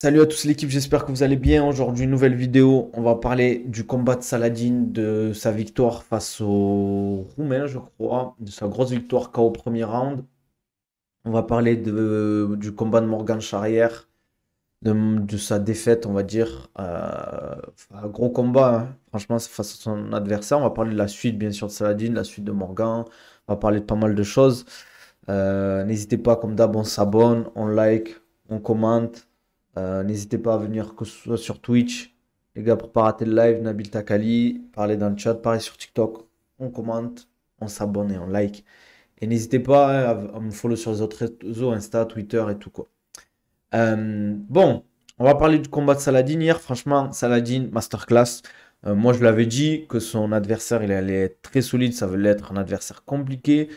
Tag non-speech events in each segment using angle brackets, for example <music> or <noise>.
Salut à tous l'équipe, j'espère que vous allez bien. Aujourd'hui, nouvelle vidéo. On va parler du combat de Saladin, de sa victoire face au Roumain, je crois, de sa grosse victoire KO au premier round. On va parler du combat de Morgan Charrière, de, sa défaite, on va dire. Euh, un gros combat, hein, franchement, face à son adversaire. On va parler de la suite, bien sûr, de Saladin, la suite de Morgan. On va parler de pas mal de choses. Euh, n'hésitez pas, comme d'hab, on s'abonne, on like, on commente euh, n'hésitez pas à venir, que ce soit sur Twitch, les gars, pour pas rater le live, Nabil Takali, parlez dans le chat, pareil sur TikTok, on commente, on s'abonne et on like. Et n'hésitez pas hein, à, me follow sur les autres réseaux, Insta, Twitter et tout quoi. Euh, bon, on va parler du combat de Saladin hier. Franchement, Saladin, masterclass. Euh, moi, je l'avais dit que son adversaire, il allait être très solide. Ça veut l'être un adversaire compliqué,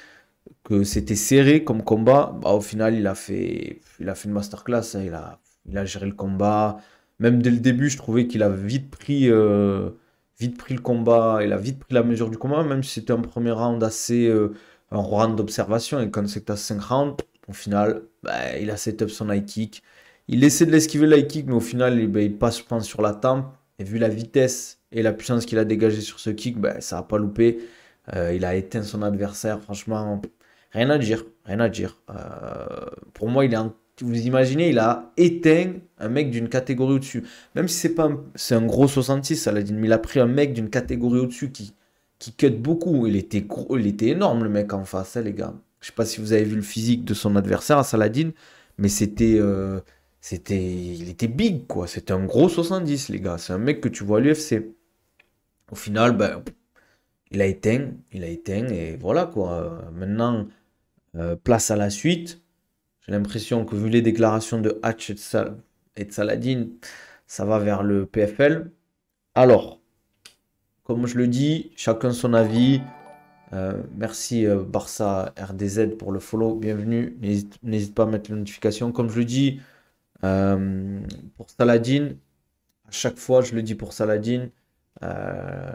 que c'était serré comme combat. Bah, au final, il a fait, il a fait une masterclass. Hein, il a il a géré le combat. Même dès le début, je trouvais qu'il a vite pris, euh, vite pris le combat. Il a vite pris la mesure du combat, même si c'était un premier round assez. Euh, un round d'observation. Et quand c'est à 5 rounds, au final, bah, il a set up son high kick. Il essaie de l'esquiver le high kick, mais au final, il bah, passe, sur la tempe. Et vu la vitesse et la puissance qu'il a dégagé sur ce kick, bah, ça n'a pas loupé. Euh, il a éteint son adversaire, franchement, rien à dire, rien à dire. pour moi, il est en vous imaginez, il a éteint un mec d'une catégorie au-dessus. Même si c'est pas un, c'est un gros 66, Saladin, mais il a pris un mec d'une catégorie au-dessus qui, qui cut beaucoup. Il était, il était énorme, le mec en face, hein, les gars. Je sais pas si vous avez vu le physique de son adversaire à Saladin, mais c'était. Euh, c'était il était big, quoi. C'était un gros 70, les gars. C'est un mec que tu vois à l'UFC. Au final, ben, il a éteint, il a éteint, et voilà, quoi. Euh, maintenant, euh, place à la suite j'ai l'impression que vu les déclarations de Hatch et de Saladin, ça va vers le PFL. Alors, comme je le dis, chacun son avis. Euh, merci euh, Barça RDZ pour le follow. Bienvenue. N'hésite pas à mettre les notifications. Comme je le dis euh, pour Saladin, à chaque fois je le dis pour Saladin,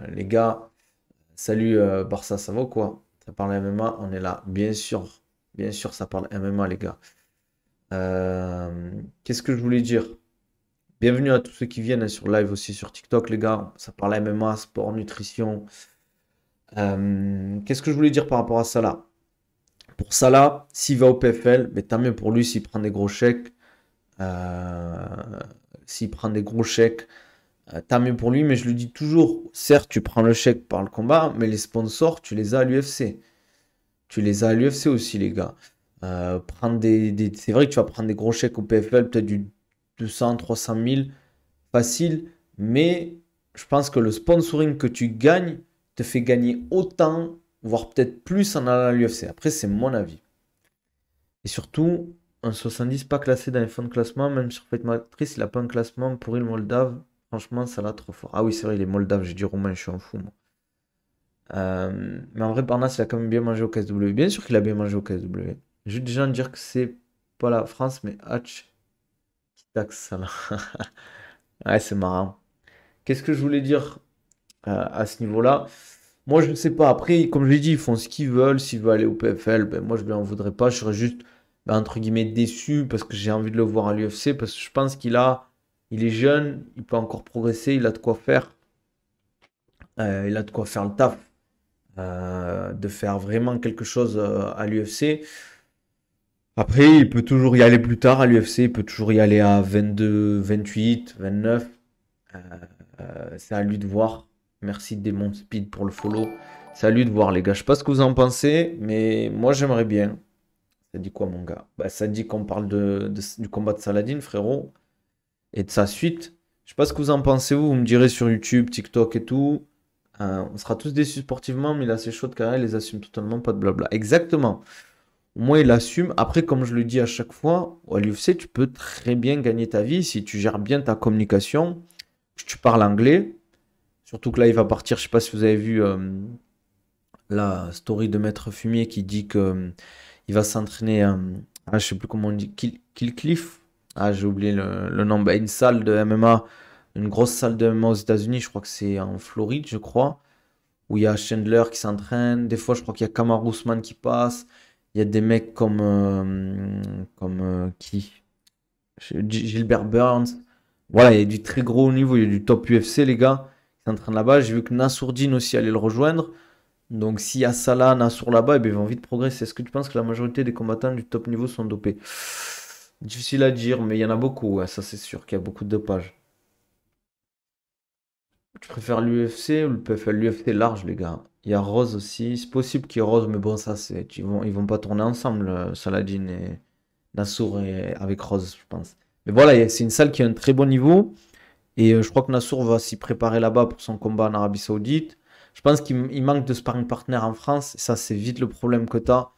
les gars, salut Barça, ça va quoi Ça parle MMA, on est là. Bien sûr, bien sûr, ça parle MMA, les gars. Euh, qu'est-ce que je voulais dire Bienvenue à tous ceux qui viennent hein, sur live aussi sur TikTok, les gars. Ça parle MMA, sport, nutrition. Euh, qu'est-ce que je voulais dire par rapport à ça là Pour ça là, s'il va au PFL, mais tant mieux pour lui s'il prend des gros chèques. Euh, s'il prend des gros chèques, t'as tant mieux pour lui. Mais je le dis toujours, certes, tu prends le chèque par le combat, mais les sponsors, tu les as à l'UFC. Tu les as à l'UFC aussi, les gars. Euh, prendre des, c'est vrai que tu vas prendre des gros chèques au PFL, peut-être du 200, 300 000, facile, mais je pense que le sponsoring que tu gagnes te fait gagner autant, voire peut-être plus en allant à l'UFC. Après, c'est mon avis. Et surtout, un 70 pas classé dans les fonds de classement, même sur Fight Matrice, il n'a pas un classement pour il Moldave. Franchement, ça l'a trop fort. Ah oui, c'est vrai, il est Moldave, j'ai dit Romain, je suis un fou, moi. Euh, mais en vrai, Barnas, il a quand même bien mangé au KSW. Bien sûr qu'il a bien mangé au KSW. Je vais déjà dire que c'est pas la France, mais Hatch qui taxe ça là. <laughs> ouais, c'est marrant. Qu'est-ce que je voulais dire euh, à ce niveau-là Moi, je ne sais pas. Après, comme je l'ai dit, ils font ce qu'ils veulent. S'ils veulent aller au PFL, ben, moi, je ne en voudrais pas. Je serais juste, ben, entre guillemets, déçu parce que j'ai envie de le voir à l'UFC parce que je pense qu'il a. Il est jeune, il peut encore progresser, il a de quoi faire. Euh, il a de quoi faire le taf. Euh, de faire vraiment quelque chose à l'UFC. Après, il peut toujours y aller plus tard à l'UFC, il peut toujours y aller à 22, 28, 29. c'est à lui de voir. Merci Démon Speed pour le follow. C'est à lui de voir, les gars. Je sais pas ce que vous en pensez, mais moi j'aimerais bien. Ça dit quoi, mon gars bah, Ça dit qu'on parle du combat de Saladin, frérot, et de sa suite. Je sais pas ce que vous en pensez, vous, vous me direz sur YouTube, TikTok et tout. Euh, on sera tous déçus sportivement, mais là c'est chaud car elle les assume totalement, pas de blabla. Exactement. Moi, il assume. Après, comme je le dis à chaque fois, à l'UFC, tu peux très bien gagner ta vie si tu gères bien ta communication, tu parles anglais. Surtout que là, il va partir. Je sais pas si vous avez vu euh, la story de Maître Fumier qui dit que euh, il va s'entraîner. Euh, à je je sais plus comment on dit. Kill, Cliff. Ah, j'ai oublié le, nom. Bah, une salle de MMA, une grosse salle de MMA aux États-Unis. Je crois que c'est en Floride, je crois, où il y a Chandler qui s'entraîne. Des fois, je crois qu'il y a Kamar qui passe. Il y a des mecs comme. Euh, comme euh, qui Gilbert Burns. Voilà, il y a du très gros niveau. Il y a du top UFC, les gars. Qui en train là-bas. J'ai vu que Nassourdine aussi allait le rejoindre. Donc s'il y a Salah, Nassour là-bas, eh ben, ils vont vite progresser. Est-ce que tu penses que la majorité des combattants du top niveau sont dopés Difficile à dire, mais il y en a beaucoup. ça, c'est sûr qu'il y a beaucoup de dopage. Tu préfères l'UFC ou le PFL L'UFC large, les gars. Il y a Rose aussi. C'est possible qu'il y ait Rose, mais bon, ça, c'est. Ils vont, ils vont pas tourner ensemble, euh, Saladin et Nassour et... avec Rose, je pense. Mais voilà, c'est une salle qui a un très bon niveau. Et euh, je crois que Nassour va s'y préparer là-bas pour son combat en Arabie Saoudite. Je pense qu'il manque de sparring partner en France. Et ça, c'est vite le problème que tu as.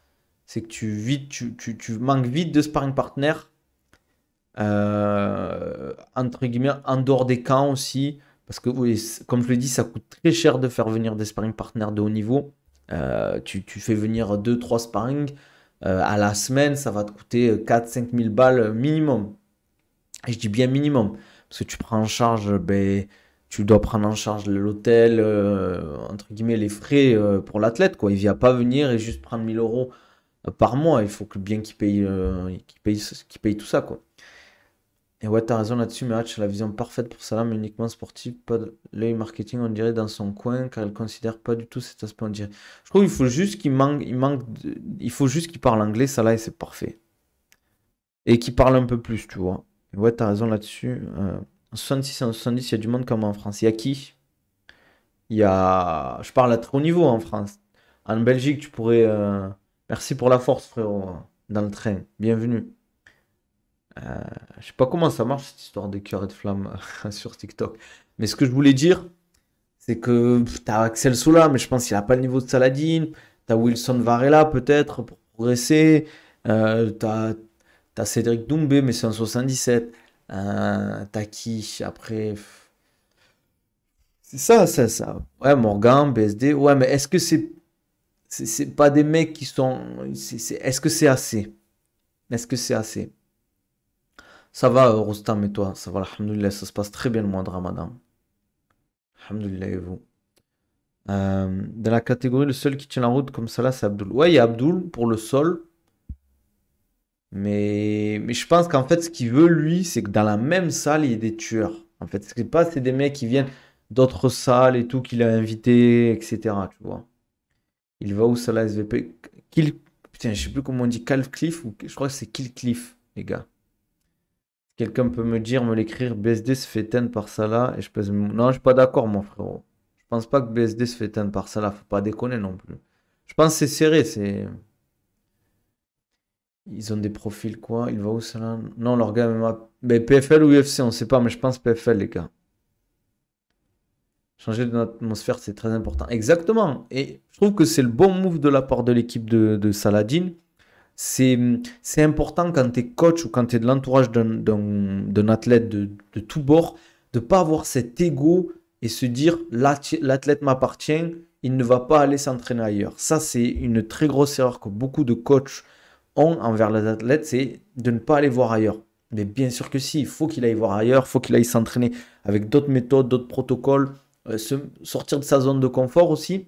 C'est que tu, tu, manques vite de sparring partner. Euh, entre guillemets, en dehors des camps aussi. Parce que, oui, comme je l'ai dit, ça coûte très cher de faire venir des sparring partenaires de haut niveau. Euh, tu, fais venir 2-3 sparring euh, à la semaine, ça va te coûter 4-5 000 balles minimum. Et je dis bien minimum, parce que tu prends en charge, ben, tu dois prendre en charge l'hôtel, euh, entre guillemets, les frais pour l'athlète. Il ne vient pas venir et juste prendre 1000 euros par mois. Il faut que, bien qu'il paye, paye, paye tout ça. Quoi. Et ouais, t'as raison là-dessus, mais la vision parfaite pour mais uniquement sportif, pas de l'œil marketing, on dirait, dans son coin, car il considère pas du tout cet aspect, on Je trouve qu'il faut juste qu'il manque, il manque, il faut juste qu'il parle anglais, ça et c'est parfait. Et qu'il parle un peu plus, tu vois. Et ouais, t'as raison là-dessus. Euh, en 66 en 70, il y a du monde comme en France. Il y a qui Il y a. Je parle à très haut niveau en France. En Belgique, tu pourrais. Euh, merci pour la force, frérot, dans le train. Bienvenue. Euh, je sais pas comment ça marche cette histoire des cœur et de flamme euh, <laughs> sur TikTok. Mais ce que je voulais dire, c'est que tu as Axel Sola, mais je pense qu'il a pas le niveau de Saladin. as Wilson Varela peut-être pour progresser. Euh, as Cédric Doumbé, mais c'est un 77. Euh, t'as qui après C'est ça, ça, ça. Ouais, Morgan, BSD. Ouais, mais est-ce que c'est c'est pas des mecs qui sont. Est-ce que c'est assez Est-ce que c'est assez ça va, Rostam, et toi Ça va, Alhamdulillah, ça se passe très bien le mois de Ramadan. Alhamdulillah et vous. Euh, dans la catégorie, le seul qui tient la route comme ça là, c'est Abdul. Ouais, il y a Abdul pour le sol. Mais, mais je pense qu'en fait, ce qu'il veut, lui, c'est que dans la même salle, il y ait des tueurs. En fait, ce n'est pas, c'est des mecs qui viennent d'autres salles et tout, qu'il a invité, etc. Tu vois. Il va où ça, la SVP Kill... Putain, je sais plus comment on dit, Cliff ou... Je crois que c'est Cliff, les gars. Quelqu'un peut me dire, me l'écrire, BSD se fait ten par Salah et je pèse. Non, je suis pas d'accord, mon frérot. Je pense pas que BSD se fait ten par Salah. Faut pas déconner non plus. Je pense que c'est serré. C'est. Ils ont des profils quoi Il va où Salah Non, leur gars Mais PFL ou UFC, on ne sait pas, mais je pense PFL, les gars. Changer de c'est très important. Exactement. Et je trouve que c'est le bon move de la part de l'équipe de, de Saladin c'est, c'est important quand tu es coach ou quand tu es de l'entourage d'un, athlète de, de tout bord, de pas avoir cet ego et se dire l'athlète m'appartient, il ne va pas aller s'entraîner ailleurs. Ça, c'est une très grosse erreur que beaucoup de coachs ont envers les athlètes, c'est de ne pas aller voir ailleurs. Mais bien sûr que si, il faut qu'il aille voir ailleurs, il faut qu'il aille s'entraîner avec d'autres méthodes, d'autres protocoles, euh, se, sortir de sa zone de confort aussi,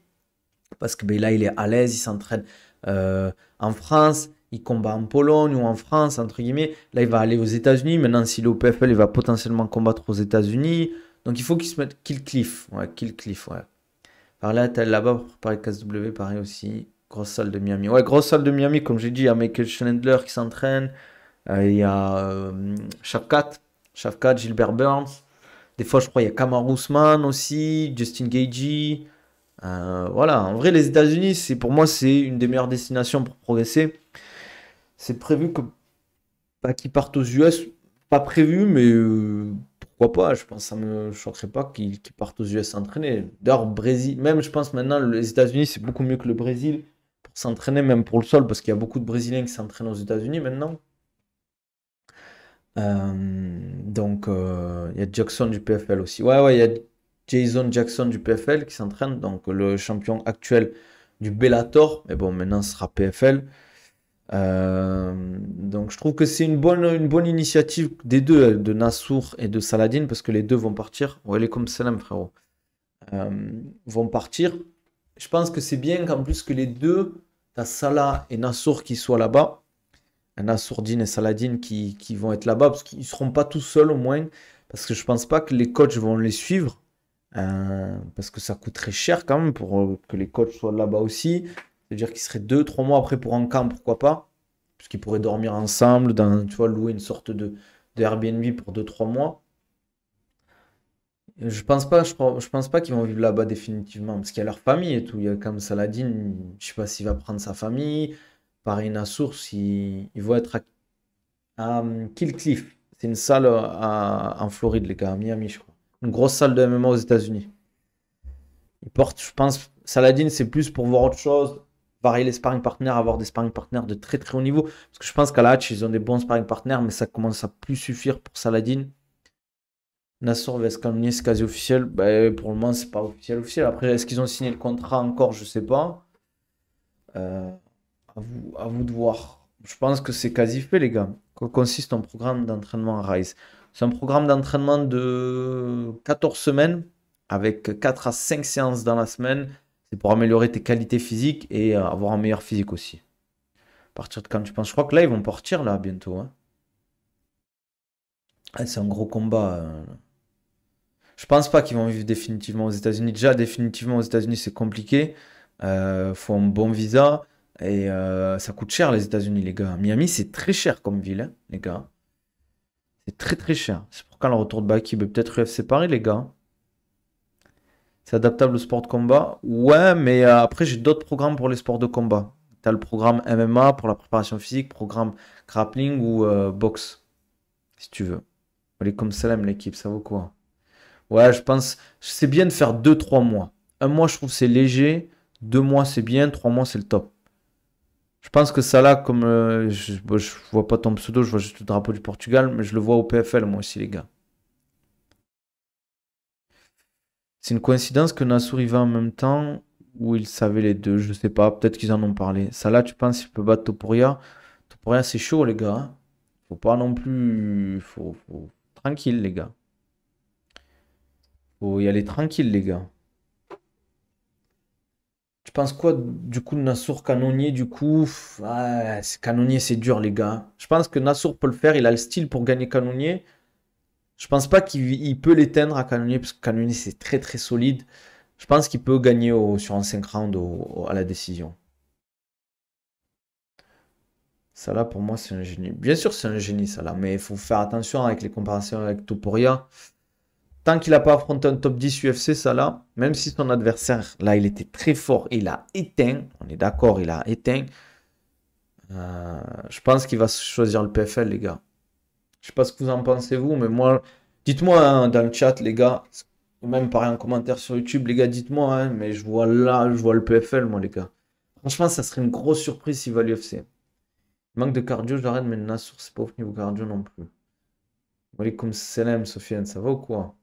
parce que ben, là, il est à l'aise, il s'entraîne euh, en France, il combat en Pologne ou en France, entre guillemets. Là, il va aller aux États-Unis. Maintenant, s'il est au PFL, il va potentiellement combattre aux États-Unis. Donc, il faut qu'il se mette kill cliff. Ouais, kill cliff, ouais. Par là, t'as là-bas pour préparer KSW, pareil aussi. Grosse salle de Miami. Ouais, grosse salle de Miami, comme j'ai dit, il y a Michael Schlendler qui s'entraîne. Euh, il y a euh, Shafkat, Gilbert Burns. Des fois, je crois, il y a Kamar Ousmane aussi, Justin Gagey. Euh, voilà, en vrai, les États-Unis, c'est pour moi, c'est une des meilleures destinations pour progresser c'est prévu que pas bah, qu'ils partent aux US, pas prévu, mais euh, pourquoi pas Je pense que ça me choquerait pas qu'ils partent aux US s'entraîner. D'ailleurs, Brésil, même je pense maintenant les États-Unis c'est beaucoup mieux que le Brésil pour s'entraîner, même pour le sol, parce qu'il y a beaucoup de Brésiliens qui s'entraînent aux États-Unis maintenant. Euh, donc, euh, il y a Jackson du PFL aussi. Ouais, ouais, il y a Jason Jackson du PFL qui s'entraîne, donc le champion actuel du Bellator. Mais bon, maintenant ce sera PFL. Euh, donc je trouve que c'est une bonne, une bonne initiative des deux, de Nassour et de Saladin, parce que les deux vont partir. comme salam, frérot. Euh, vont partir. Je pense que c'est bien qu'en plus que les deux, as Salah et Nassour qui soient là-bas. Nassourdine et Saladin qui, qui vont être là-bas, parce qu'ils ne seront pas tout seuls au moins, parce que je pense pas que les coachs vont les suivre, euh, parce que ça coûte très cher quand même pour que les coachs soient là-bas aussi. C'est-à-dire qu'ils seraient deux, trois mois après pour un camp, pourquoi pas Parce qu'ils pourraient dormir ensemble, dans, tu vois, louer une sorte de, Airbnb pour deux, trois mois. Je pense pas, je, pense pas qu'ils vont vivre là-bas définitivement, parce qu'il y a leur famille et tout. Il y a comme Saladin, je sais pas s'il va prendre sa famille. paris Nassour, ils, ils vont être à, à euh, Killcliff. C'est une salle euh, en Floride, les gars, à Miami, je crois. Une grosse salle de MMA aux États-Unis. Ils portent, je pense, Saladin, c'est plus pour voir autre chose varier les sparring partners, avoir des sparring partners de très très haut niveau. Parce que je pense qu'à la hatch, ils ont des bons sparring partners, mais ça commence à plus suffire pour Saladin. Nassour Vescamni, c'est quasi officiel. Ben, pour le moment, c'est pas officiel officiel. Après, est-ce qu'ils ont signé le contrat encore Je sais pas. Euh, à, vous, à vous de voir. Je pense que c'est quasi fait, les gars. Quoi consiste en programme d'entraînement à Rise C'est un programme d'entraînement de 14 semaines avec 4 à 5 séances dans la semaine c'est pour améliorer tes qualités physiques et euh, avoir un meilleur physique aussi. À partir de quand tu penses Je crois que là, ils vont partir là bientôt. Hein. Ah, c'est un gros combat. Euh, je pense pas qu'ils vont vivre définitivement aux États-Unis. Déjà, définitivement aux États-Unis, c'est compliqué. Euh, faut un bon visa. Et euh, ça coûte cher les États-Unis, les gars. Miami, c'est très cher comme ville, hein, les gars. C'est très très cher. C'est pourquoi le retour de Baki, ben, peut-être UFC Paris, les gars. C'est adaptable au sport de combat Ouais, mais euh, après, j'ai d'autres programmes pour les sports de combat. Tu as le programme MMA pour la préparation physique, programme grappling ou euh, boxe, si tu veux. Allez, comme salam, l'équipe, ça vaut quoi Ouais, je pense, c'est bien de faire 2-3 mois. Un mois, je trouve c'est léger. Deux mois, c'est bien. Trois mois, c'est le top. Je pense que ça là, comme euh, je, je vois pas ton pseudo, je vois juste le drapeau du Portugal, mais je le vois au PFL, moi aussi, les gars. C'est une coïncidence que Nassour y va en même temps où il savait les deux, je ne sais pas, peut-être qu'ils en ont parlé. Ça là, tu penses qu'il peut battre Topuria Topuria, c'est chaud, les gars. Hein. faut pas non plus. Faut, faut... Tranquille, les gars. Faut y aller tranquille, les gars. Tu penses quoi du coup de Nassour Canonnier Du coup, ah, Canonnier, c'est dur, les gars. Je pense que Nassour peut le faire. Il a le style pour gagner Canonnier. Je pense pas qu'il peut l'éteindre à Cannonier, parce que Cannonier c'est très très solide. Je pense qu'il peut gagner sur un 5 rounds à la décision. Ça là pour moi c'est un génie. Bien sûr c'est un génie ça là, mais il faut faire attention avec les comparaisons avec Toporia. Tant qu'il n'a pas affronté un top 10 UFC, ça là, même si son adversaire là il était très fort, il a éteint, on est d'accord, il a éteint. Euh, je pense qu'il va choisir le PFL les gars. Je sais pas ce que vous en pensez vous, mais moi, dites-moi hein, dans le chat les gars, même par un commentaire sur YouTube, les gars, dites-moi, hein, mais je vois là, je vois le PFL, moi les gars. Franchement, ça serait une grosse surprise s'il va l'UFC. Manque de cardio, j'arrête, mais non c'est pas au niveau cardio non plus. comme salam, Sofiane, ça va ou quoi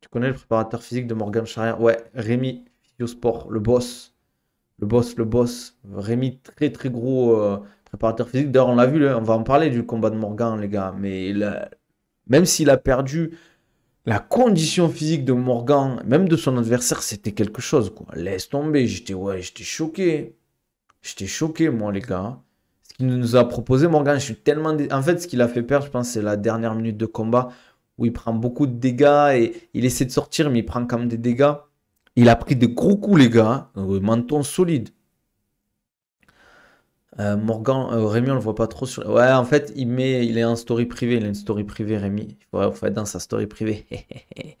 Tu connais le préparateur physique de Morgan Charrière Ouais, Rémi, Physiosport, le boss. Le boss, le boss. Rémi, très très gros. Euh, réparateur physique, d'ailleurs, on l'a vu, on va en parler du combat de Morgan, les gars. Mais même s'il a perdu la condition physique de Morgan, même de son adversaire, c'était quelque chose. Quoi. Laisse tomber. J'étais ouais, j'étais choqué. J'étais choqué, moi, les gars. Ce qu'il nous a proposé, Morgan, je suis tellement. En fait, ce qu'il a fait perdre, je pense, c'est la dernière minute de combat où il prend beaucoup de dégâts et il essaie de sortir, mais il prend quand même des dégâts. Il a pris des gros coups, les gars. Hein, euh, menton solide. Euh, Morgan, euh, Rémi, on le voit pas trop sur. Ouais, en fait, il met, il est en story privée. Il a une story privée, Rémi. Il faut, être dans sa story privée. <laughs>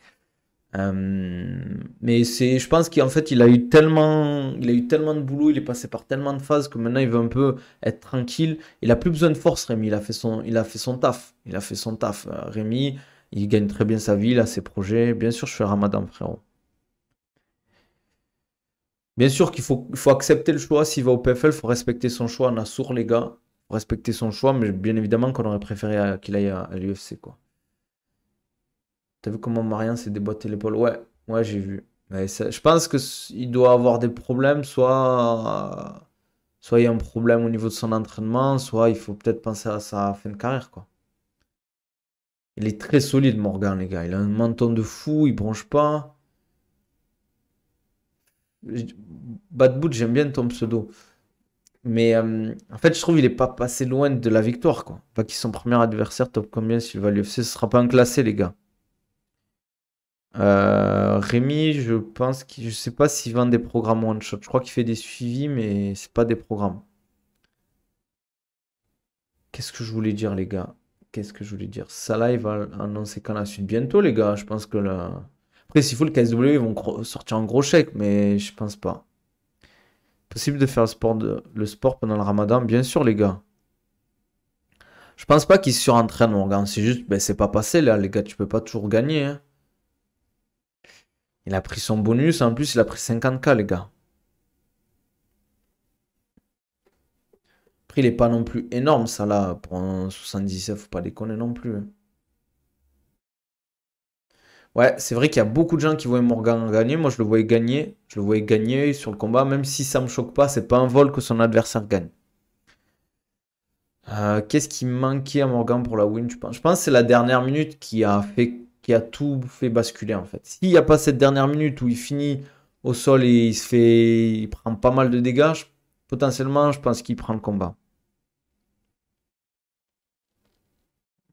Euh, mais c'est, je pense qu'en fait, il a eu tellement, il a eu tellement de boulot, il est passé par tellement de phases que maintenant, il veut un peu être tranquille. Il a plus besoin de force, Rémi. Il a fait son, il a fait son taf. Il a fait son taf. Rémi, il gagne très bien sa vie, il a ses projets. Bien sûr, je fais Ramadan, frérot. Bien sûr qu'il faut, faut accepter le choix. S'il va au PFL, il faut respecter son choix. Nassour, les gars, respecter son choix. Mais bien évidemment qu'on aurait préféré euh, qu'il aille à, l'UFC. T'as vu comment Marian s'est déboîté l'épaule Ouais, ouais, j'ai vu. je pense qu'il doit avoir des problèmes. Soit, euh, soit il y a un problème au niveau de son entraînement, soit il faut peut-être penser à sa fin de carrière. Il est très solide, Morgan, les gars. Il a un menton de fou, il bronche pas. Bad Boot, j'aime bien ton pseudo. Mais euh, en fait, je trouve qu'il n'est pas passé loin de la victoire. Quoi. Pas qu'il son premier adversaire top combien s'il va l'UFC. Ce sera pas un classé, les gars. Euh, Rémi, je pense que je sais pas s'il vend des programmes one shot. Je crois qu'il fait des suivis, mais c'est pas des programmes. Qu'est-ce que je voulais dire, les gars Qu'est-ce que je voulais dire Salah, il va annoncer quand la suite bientôt, les gars. Je pense que là. Après, s'il faut, le KSW, ils vont sortir en gros chèque, mais je pense pas. Possible de faire le sport, le sport pendant le ramadan Bien sûr, les gars. Je pense pas qu'ils surentraînent, gars. C'est juste, ben, c'est pas passé, là, les gars. Tu peux pas toujours gagner. Hein. Il a pris son bonus. En plus, il a pris 50k, les gars. Après, il n'est pas non plus énorme, ça, là. Pour un 77, faut pas déconner non plus. Hein. Ouais, c'est vrai qu'il y a beaucoup de gens qui voient Morgan gagner. Moi, je le voyais gagner. Je le voyais gagner sur le combat. Même si ça ne me choque pas, c'est pas un vol que son adversaire gagne. Euh, qu'est-ce qui manquait à Morgan pour la win Je pense, je pense que c'est la dernière minute qui a, fait, qui a tout fait basculer en fait. S'il n'y a pas cette dernière minute où il finit au sol et il se fait, il prend pas mal de dégâts, potentiellement, je pense qu'il prend le combat.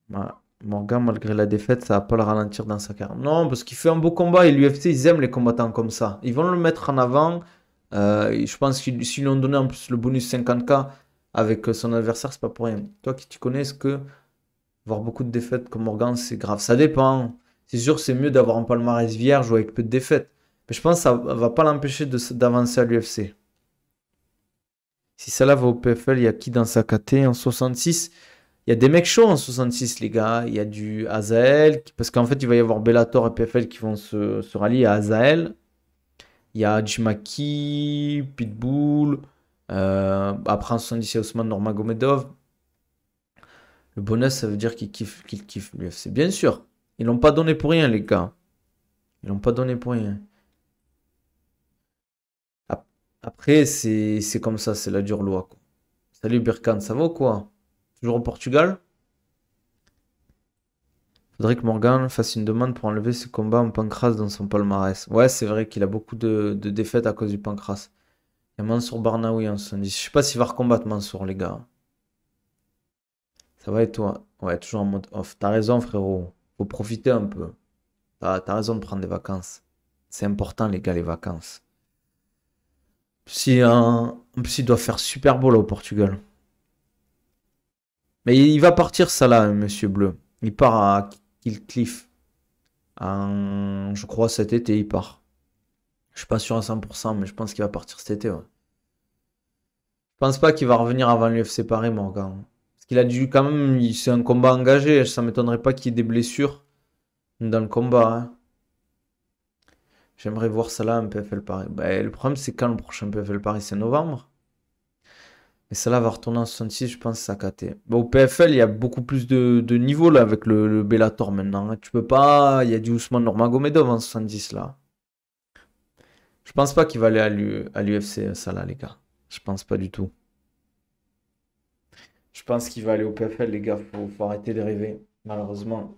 Voilà. Morgan, malgré la défaite, ça va pas le ralentir dans sa carrière. Non, parce qu'il fait un beau combat et l'UFC, ils aiment les combattants comme ça. Ils vont le mettre en avant. Euh, je pense qu'ils s'ils lui ont donné en plus le bonus 50K avec euh, son adversaire, c'est pas pour rien. Toi qui tu connais, est-ce que voir beaucoup de défaites comme Morgan, c'est grave Ça dépend. C'est sûr, c'est mieux d'avoir un palmarès vierge ou avec peu de défaites. Mais je pense que ça va pas l'empêcher d'avancer à l'UFC. Si ça là va au PFL, il y a qui dans sa KT en 66 il y a des mecs chauds en 66, les gars. Il y a du Azael, parce qu'en fait, il va y avoir Bellator et PFL qui vont se, rallier à Azael. Il y a Jimaki, Pitbull. après, en 70, il y a euh, Le bonus, ça veut dire qu'il kiffe, qu'il kiffe l'UFC. Bien sûr. Ils l'ont pas donné pour rien, les gars. Ils l'ont pas donné pour rien. Après, c'est comme ça, c'est la dure loi. Salut Birkan, ça va ou quoi Toujours au Portugal Faudrait que Morgan fasse une demande pour enlever ce combat en pancras dans son palmarès. Ouais, c'est vrai qu'il a beaucoup de, défaites à cause du pancras. Il y a Mansour Barnaoui en dit. Je sais pas s'il va recombattre Mansour, les gars. Ça va et toi Ouais, toujours en mode off. T'as raison, frérot. Faut profiter un peu. T'as raison de prendre des vacances. C'est important, les gars, les vacances. Si, euh, en plus, il doit faire super beau là au Portugal il va partir, ça là, monsieur Bleu. Il part à Killcliff. Je crois cet été, il part. Je suis pas sûr à 100%, mais je pense qu'il va partir cet été. Je pense pas qu'il va revenir avant l'UFC Paris, Morgan. Parce qu'il a dû quand même. C'est un combat engagé. Ça m'étonnerait pas qu'il y ait des blessures dans le combat. Hein. J'aimerais voir ça là, un PFL Paris. Ben, le problème, c'est quand le prochain PFL Paris C'est novembre mais là va retourner en 66, je pense, ça caté. au PFL, il y a beaucoup plus de, de niveaux là avec le, Bellator maintenant. Hein. Tu peux pas. Il y a du Ousmane Normagomedov en 70 là. Je pense pas qu'il va aller à l'UFC, euh, ça là, les gars. Je pense pas du tout. Je pense qu'il va aller au PFL, les gars. pour faut arrêter de rêver, malheureusement.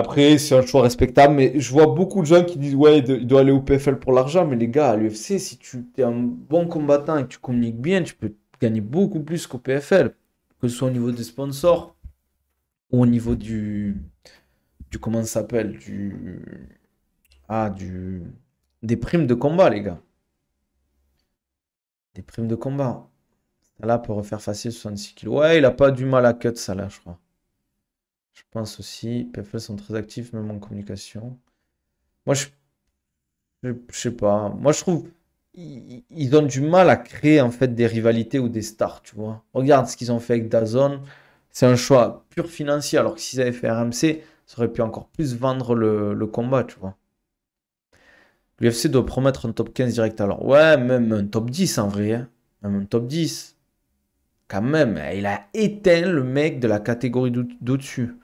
Après, c'est un choix respectable, mais je vois beaucoup de gens qui disent Ouais, il doit aller au PFL pour l'argent, mais les gars, à l'UFC, si tu es un bon combattant et que tu communiques bien, tu peux gagner beaucoup plus qu'au PFL, que ce soit au niveau des sponsors ou au niveau du. du comment ça s'appelle Du. Ah, du. Des primes de combat, les gars. Des primes de combat. Là, pour refaire facile 66 kilos. Ouais, il a pas du mal à cut, ça là, je crois. Je pense aussi. PFL sont très actifs, même en communication. Moi, je. Je, sais pas. Moi, je trouve. Ils, ont du mal à créer en fait des rivalités ou des stars, tu vois. Regarde ce qu'ils ont fait avec Dazon. C'est un choix pur financier, alors que s'ils avaient fait RMC, ça aurait pu encore plus vendre le, combat, tu vois. L'UFC doit promettre un top 15 direct alors. Ouais, même un top 10 en vrai. Hein. Même un top 10. Quand même, il a éteint le mec de la catégorie d'au-dessus.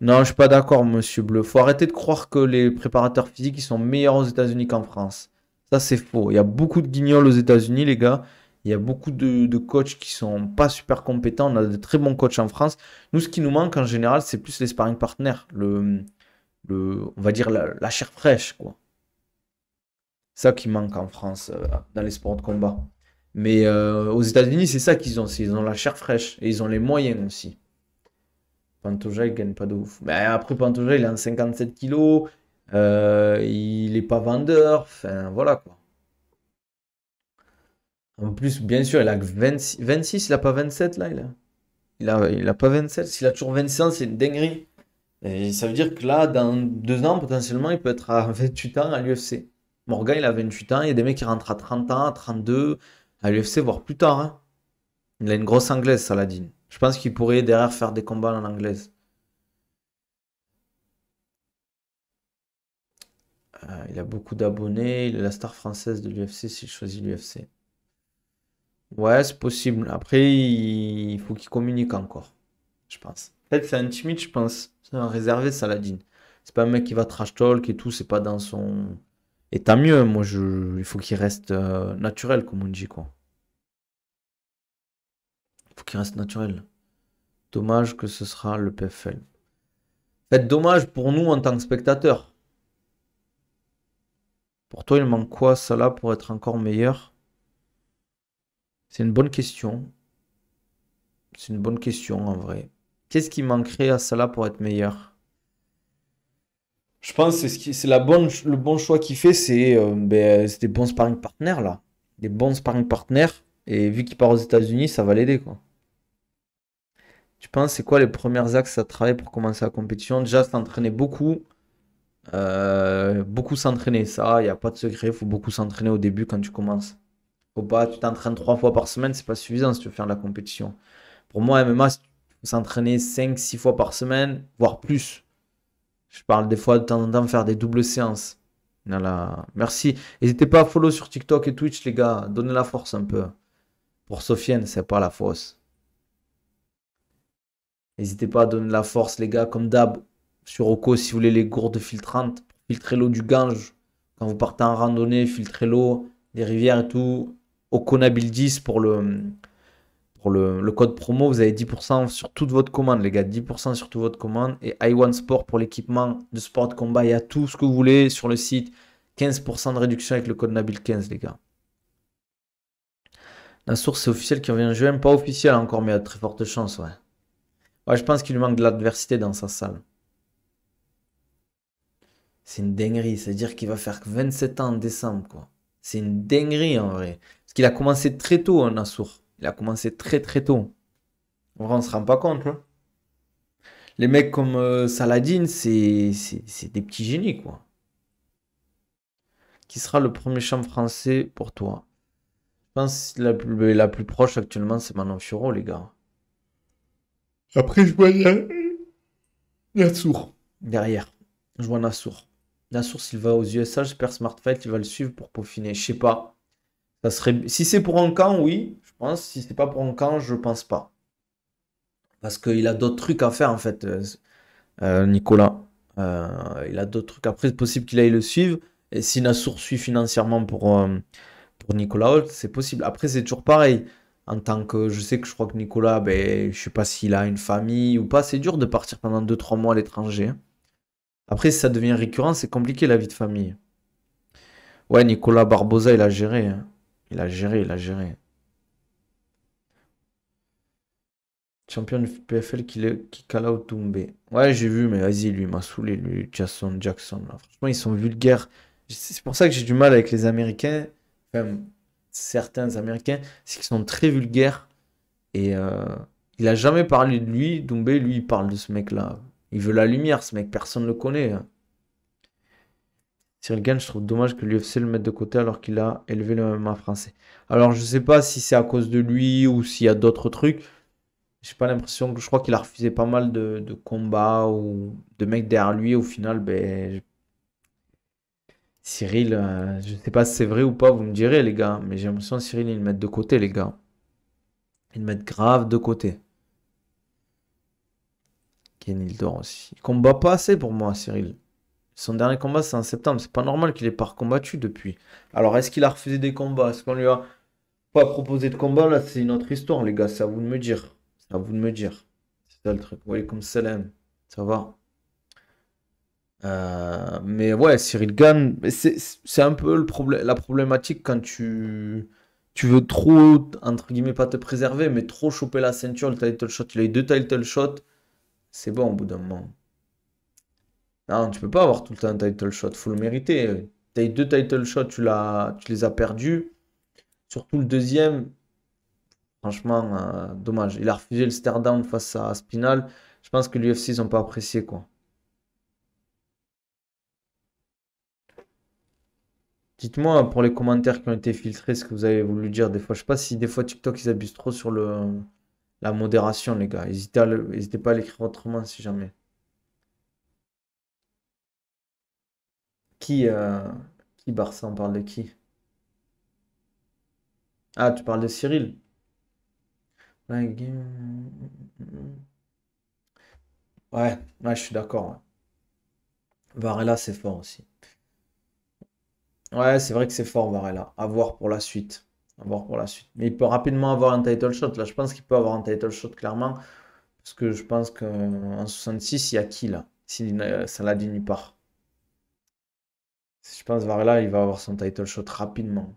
Non, je suis pas d'accord, monsieur Bleu. Faut arrêter de croire que les préparateurs physiques ils sont meilleurs aux États-Unis qu'en France. Ça, c'est faux. Il y a beaucoup de guignols aux États-Unis, les gars. Il y a beaucoup de, coachs qui sont pas super compétents. On a de très bons coachs en France. Nous, ce qui nous manque en général, c'est plus les sparring partners. Le, on va dire la, chair fraîche, quoi. Ça qui manque en France euh, dans les sports de combat. Mais euh, aux États-Unis, c'est ça qu'ils ont. Ils ont la chair fraîche et ils ont les moyens aussi. Pantoja, il gagne pas de ouf. Mais après, Pantoja, il est en 57 kilos. Euh, il n'est pas vendeur. Enfin, voilà quoi. En plus, bien sûr, il a 26, 26 il a pas 27 là. Il a, il a, pas 27. S'il a toujours 26 ans, c'est une dinguerie. Et ça veut dire que là, dans deux ans, potentiellement, il peut être à 28 ans à l'UFC. Morgan, il a 28 ans. Il y a des mecs qui rentrent à 30 ans, 32, à l'UFC, voire plus tard. Hein. Il a une grosse anglaise, Saladin. Je pense qu'il pourrait derrière faire des combats en anglaise. Euh, il a beaucoup d'abonnés. Il est la star française de l'UFC s'il choisit l'UFC. Ouais, c'est possible. Après, il faut qu'il communique encore. Je pense. En fait, c'est un timide, je pense. C'est un réservé, Saladin. C'est pas un mec qui va trash talk et tout. C'est pas dans son. Et tant mieux. Moi, je... il faut qu'il reste euh, naturel, comme on dit, quoi faut qu'il reste naturel. Dommage que ce sera le PFL. Faites dommage pour nous en tant que spectateurs. Pour toi, il manque quoi, ça pour être encore meilleur C'est une bonne question. C'est une bonne question en vrai. Qu'est-ce qui manquerait à Salah pour être meilleur Je pense que c'est le bon choix qu'il fait, euh, ben, c'est des bons sparring partners là. Des bons sparring partners et vu qu'il part aux États-Unis, ça va l'aider, quoi. Tu penses, c'est quoi les premiers axes à travailler pour commencer la compétition Déjà, s'entraîner beaucoup. Euh, beaucoup s'entraîner, ça, il n'y a pas de secret. Il faut beaucoup s'entraîner au début quand tu commences. Faut pas, tu t'entraînes trois fois par semaine, c'est pas suffisant si tu veux faire la compétition. Pour moi, MMA, s'entraîner 5-6 fois par semaine, voire plus. Je parle des fois de temps en temps faire des doubles séances. Merci. N'hésitez pas à follow sur TikTok et Twitch, les gars. Donnez la force un peu. Pour Sofiane, c'est pas la fausse. N'hésitez pas à donner de la force, les gars. Comme d'hab, sur Oco, si vous voulez les gourdes filtrantes, filtrez l'eau du Gange. Quand vous partez en randonnée, filtrez l'eau des rivières et tout. nabil 10 pour le, pour le, code promo, vous avez 10% sur toute votre commande, les gars. 10% sur toute votre commande. Et i1 Sport pour l'équipement de sport combat. Il y a tout ce que vous voulez sur le site. 15% de réduction avec le code Nabil15, les gars. La source, c'est officiel qui revient en juin. Pas officiel encore, mais à très forte chance, ouais. Ouais, je pense qu'il lui manque de l'adversité dans sa salle. C'est une dinguerie. C'est-à-dire qu'il va faire 27 ans en décembre, quoi. C'est une dinguerie, en vrai. Parce qu'il a commencé très tôt, hein, Nassour. Il a commencé très, très tôt. On vrai, on se rend pas compte, hein. Les mecs comme euh, Saladin, c'est des petits génies, quoi. Qui sera le premier champ français pour toi je pense que ben, la plus, proche actuellement, c'est Manon Furo, les gars. Après, je vois Nassour. Derrière, je vois Nassour. Nassour, s'il va aux USA, j'espère Smart il va le suivre pour peaufiner. Je sais pas. Ça serait... Si c'est pour un camp, oui, je pense. Si c'est pas pour un camp, je pense pas. Parce qu'il a d'autres trucs à faire, en fait, euh, euh, Nicolas. Euh, il a d'autres trucs. Après, c'est possible qu'il aille le suivre. Et si Nassour suit financièrement pour pour Nicolas Holt, c'est possible. Après, c'est toujours pareil. En tant que je sais que je crois que Nicolas, ben, je sais pas s'il a une famille ou pas, c'est dur de partir pendant 2-3 mois à l'étranger. Hein. Après, si ça devient récurrent, c'est compliqué la vie de famille. Ouais, Nicolas Barbosa, il a géré. Hein. Il a géré, il a géré. Champion du PFL qui, le, qui au Ouais, j'ai vu, mais vas-y, lui, m'a saoulé, lui, Jason Jackson. Franchement, ils sont vulgaires. C'est pour ça que j'ai du mal avec les Américains même certains Américains, c'est qu'ils sont très vulgaires. Et euh, il a jamais parlé de lui. Doumbé, lui, parle de ce mec-là. Il veut la lumière, ce mec. Personne ne le connaît. Hein. Cyril gagne je trouve dommage que l'UFC le mette de côté alors qu'il a élevé le même français. Alors, je sais pas si c'est à cause de lui ou s'il y a d'autres trucs. J'ai pas l'impression que je crois qu'il a refusé pas mal de, combats ou de mecs derrière lui. Au final, ben, Cyril, euh, je ne sais pas si c'est vrai ou pas, vous me direz les gars, mais j'ai l'impression que Cyril, il le met de côté les gars. Il le met grave de côté. dort aussi. Il combat pas assez pour moi, Cyril. Son dernier combat, c'est en septembre. C'est pas normal qu'il ait pas combattu depuis. Alors, est-ce qu'il a refusé des combats Est-ce qu'on lui a pas proposé de combat Là, c'est une autre histoire, les gars. C'est à vous de me dire. C'est à vous de me dire. C'est ça le truc. Vous voyez comme Ça va euh, mais ouais, Cyril Gann, c'est un peu la problématique quand tu, tu veux trop, entre guillemets, pas te préserver, mais trop choper la ceinture, le title shot. Il a eu deux title shots, c'est bon au bout d'un moment. Non, tu peux pas avoir tout le temps un title shot, faut le mériter. as eu deux title shots, tu, tu les as perdus. Surtout le deuxième, franchement, euh, dommage. Il a refusé le stare down face à Spinal. Je pense que l'UFC, ils n'ont pas apprécié, quoi. Dites-moi pour les commentaires qui ont été filtrés ce que vous avez voulu dire des fois. Je sais pas si des fois TikTok ils abusent trop sur le la modération, les gars. N'hésitez pas à l'écrire autrement si jamais. Qui, euh, qui Barça On parle de qui Ah, tu parles de Cyril Ouais, hum, hum, hum. ouais, je suis d'accord. Varela, c'est fort aussi. Ouais, c'est vrai que c'est fort, Varela. À voir pour la suite. À voir pour la suite. Mais il peut rapidement avoir un title shot. Là, je pense qu'il peut avoir un title shot, clairement. Parce que je pense qu'en 66, il y a qui, là Si euh, Saladin n'y part. Je pense Varela, il va avoir son title shot rapidement.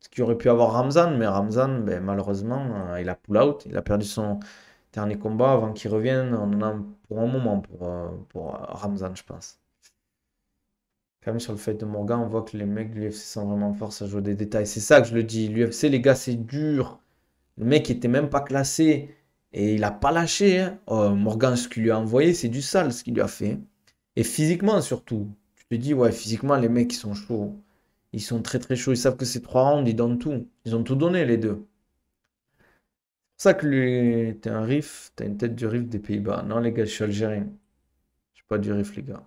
Ce qui aurait pu avoir Ramzan, mais Ramzan, ben, malheureusement, euh, il a pull out. Il a perdu son dernier combat avant qu'il revienne. On en a pour un moment pour euh, Ramzan, je pense même sur le fait de Morgan, on voit que les mecs de l'UFC sont vraiment forts, ça jouer des détails. C'est ça que je le dis. L'UFC, les gars, c'est dur. Le mec était même pas classé et il a pas lâché. Hein. Oh, Morgan, ce qu'il lui a envoyé, c'est du sale ce qu'il lui a fait. Et physiquement surtout. Tu te dis, ouais, physiquement, les mecs, ils sont chauds. Ils sont très très chauds. Ils savent que c'est trois rounds, ils donnent tout. Ils ont tout donné, les deux. C'est ça que lui, t'es un riff, t'as une tête du riff des Pays-Bas. Non, les gars, je suis algérien. Je suis pas du riff, les gars.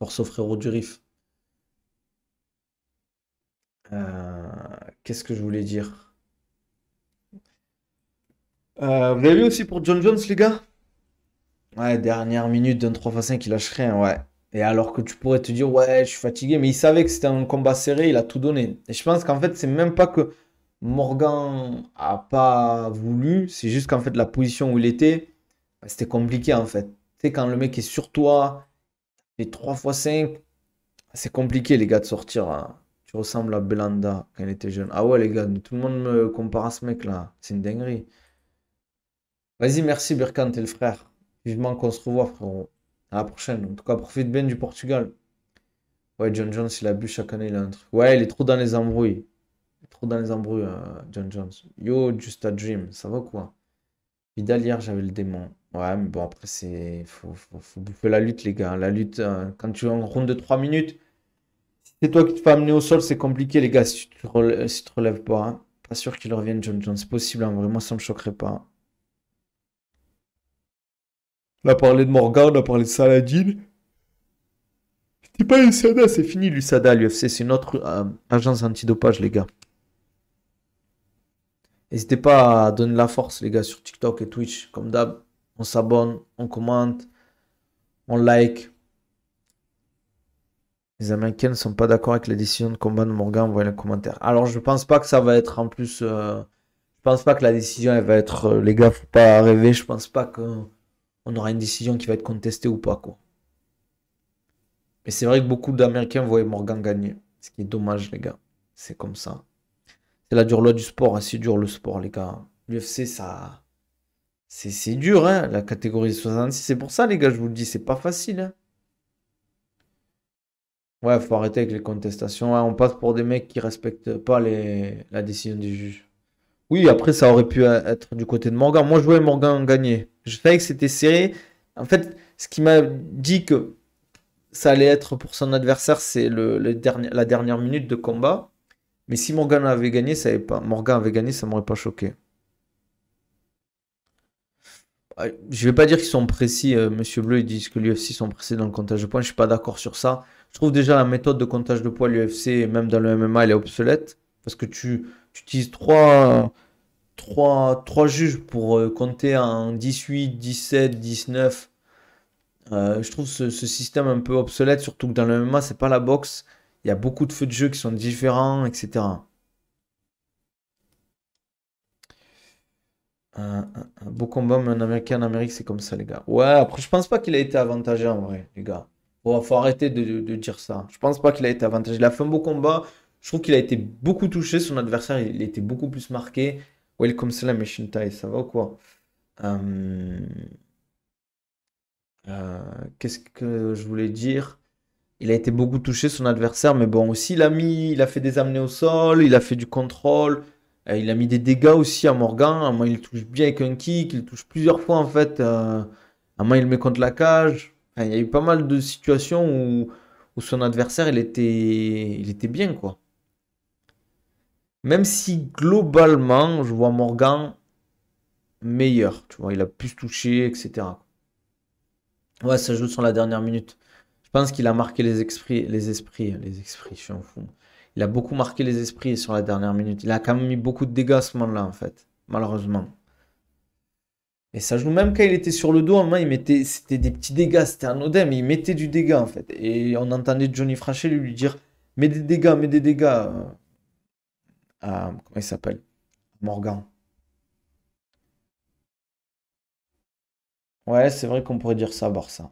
Force au frérot du riff. Euh, qu'est-ce que je voulais dire euh, Vous avez vu aussi pour John Jones, les gars Ouais, dernière minute d'un 3 x 5, il lâche rien, ouais. Et alors que tu pourrais te dire, ouais, je suis fatigué, mais il savait que c'était un combat serré, il a tout donné. Et je pense qu'en fait, c'est même pas que Morgan a pas voulu, c'est juste qu'en fait, la position où il était, bah, c'était compliqué en fait. Tu sais, quand le mec est sur toi, les 3 x 5, c'est compliqué, les gars, de sortir. Hein. Tu ressembles à Belanda quand elle était jeune. Ah ouais, les gars, tout le monde me compare à ce mec-là. C'est une dinguerie. Vas-y, merci Birkan, t'es le frère. Vivement qu'on se revoit, frérot. À la prochaine. En tout cas, profite bien du Portugal. Ouais, John Jones, il a bu chaque année, il a un truc. Ouais, il est trop dans les embrouilles. trop dans les embrouilles, euh, John Jones. Yo, just a dream. Ça va quoi Puis hier, j'avais le démon. Ouais, mais bon, après, c'est. Faut, faut, bouffer la lutte, les gars. La lutte, euh, quand tu es en ronde de 3 minutes, c'est toi qui te fais amener au sol, c'est compliqué, les gars, si tu te relèves, pas. Pas sûr qu'il revienne, John John. C'est possible, hein. vraiment, ça me choquerait pas. On a parlé de Morgan, on a parlé de Saladin. C'était pas l'USADA, c'est fini l'USADA, l'UFC. C'est une autre euh, agence antidopage, les gars. N'hésitez pas à donner la force, les gars, sur TikTok et Twitch, comme d'hab on s'abonne, on commente, on like. Les Américains ne sont pas d'accord avec la décision de combat de Morgan, voyez les commentaires. Alors je pense pas que ça va être en plus. Je euh, je pense pas que la décision elle va être. Euh, les gars, faut pas rêver. Je pense pas qu'on aura une décision qui va être contestée ou pas. Quoi. Mais c'est vrai que beaucoup d'Américains voient Morgan gagner. Ce qui est dommage, les gars. C'est comme ça. C'est la dure loi du sport. Hein. C'est dur le sport, les gars. L'UFC, ça. C'est dur, hein, la catégorie 66. C'est pour ça, les gars, je vous le dis, c'est pas facile. Hein. Ouais, faut arrêter avec les contestations. Hein. On passe pour des mecs qui respectent pas la décision du juge. Oui, après, ça aurait pu e-, être du côté de Morgan. Moi, je voulais Morgan gagner. Je savais que c'était serré. En fait, ce qui m'a dit que ça allait être pour son adversaire, c'est la dernière minute de combat. Mais si Morgan avait gagné, ça ne pas, Morgan avait gagné, ça m'aurait pas choqué. Ah, je ne vais pas dire qu'ils sont précis. Euh, Monsieur Bleu, ils disent que l'UFC sont précis dans le comptage de points. Je suis pas d'accord sur ça. Je trouve déjà la méthode de comptage de points, l'UFC, même dans le MMA, elle est obsolète. Parce que tu, utilises trois, trois, juges pour euh, compter en 18, 17, 19. je trouve ce, système un peu obsolète, surtout que dans le MMA, c'est pas la boxe. Il y a beaucoup de feux de jeu qui sont différents, etc. Un, beau combat, mais un Américain en Amérique, c'est comme ça, les gars. Ouais, après, je pense pas qu'il a été avantagé en vrai, les gars. Bon, faut arrêter de, dire ça. Je pense pas qu'il a été avantagé. Il a fait un beau combat. Je trouve qu'il a été beaucoup touché. Son adversaire, il, était beaucoup plus marqué. Welcome Salam et Shintai, ça va ou quoi euh, euh, Qu'est-ce que je voulais dire Il a été beaucoup touché, son adversaire, mais bon, aussi, il a mis, il a fait des amenées au sol, il a fait du contrôle. Euh, il a mis des dégâts aussi à Morgan. À moins, il touche bien avec un kick. Il touche plusieurs fois, en fait. Euh, à moins, il met contre la cage. il y a eu pas mal de situations où, son adversaire, il était, il était bien, quoi. Même si, globalement, je vois Morgan meilleur. Tu vois, il a plus touché, etc. Ouais, ça joue sur la dernière minute. Je pense qu'il a marqué les esprits. Les esprits, hein, les esprits, je suis en fou. Il a beaucoup marqué les esprits sur la dernière minute. Il a quand même mis beaucoup de dégâts à ce moment-là, en fait, malheureusement. Et ça joue même quand il était sur le dos, en main, il mettait, c'était des petits dégâts, c'était un mais il mettait du dégât en fait. Et on entendait Johnny Frachet lui dire Mets des dégâts, mets des dégâts euh, comment il s'appelle Morgan. Ouais, c'est vrai qu'on pourrait dire ça, Barça.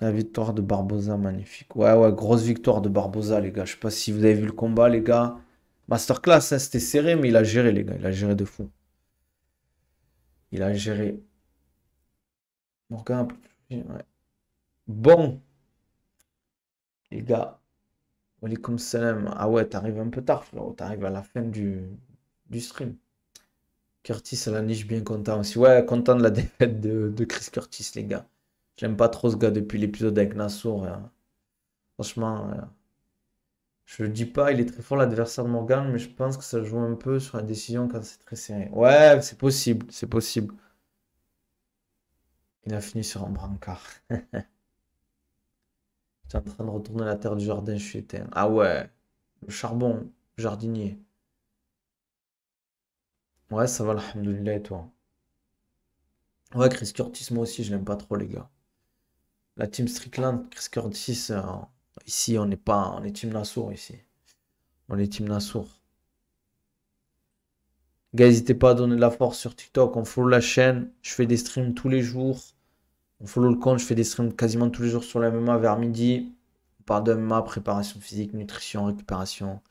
La victoire de Barboza, magnifique. Ouais, ouais, grosse victoire de Barboza, les gars. Je sais pas si vous avez vu le combat, les gars. Masterclass, hein, c'était serré, mais il a géré, les gars. Il a géré de fou. Il a géré. Morgan, Bon. Les gars. Walikum salam. Ah ouais, t'arrives un peu tard, frérot. T'arrives à la fin du, du stream. Curtis à la niche, bien content aussi. Ouais, content de la <laughs> défaite de, de Chris Curtis, les gars. J'aime pas trop ce gars depuis l'épisode avec Nassour. Hein. Franchement, euh, je le dis pas, il est très fort l'adversaire de Morgan, mais je pense que ça joue un peu sur la décision quand c'est très serré. Ouais, c'est possible, c'est possible. Il a fini sur un brancard. <laughs> J'étais en train de retourner la terre du jardin, je suis éteint. Ah ouais, le charbon, jardinier. Ouais, ça va, alhamdoulilah, et toi Ouais, Chris Curtis, moi aussi, je l'aime pas trop, les gars. La team Strickland, Chris Curtis, euh, ici, on n'est pas. On est team Nassour ici. On est team Nassour. n'hésitez pas à donner de la force sur TikTok. On follow la chaîne. Je fais des streams tous les jours. On follow le compte. Je fais des streams quasiment tous les jours sur la MMA vers midi. On parle de MMA, préparation physique, nutrition, récupération.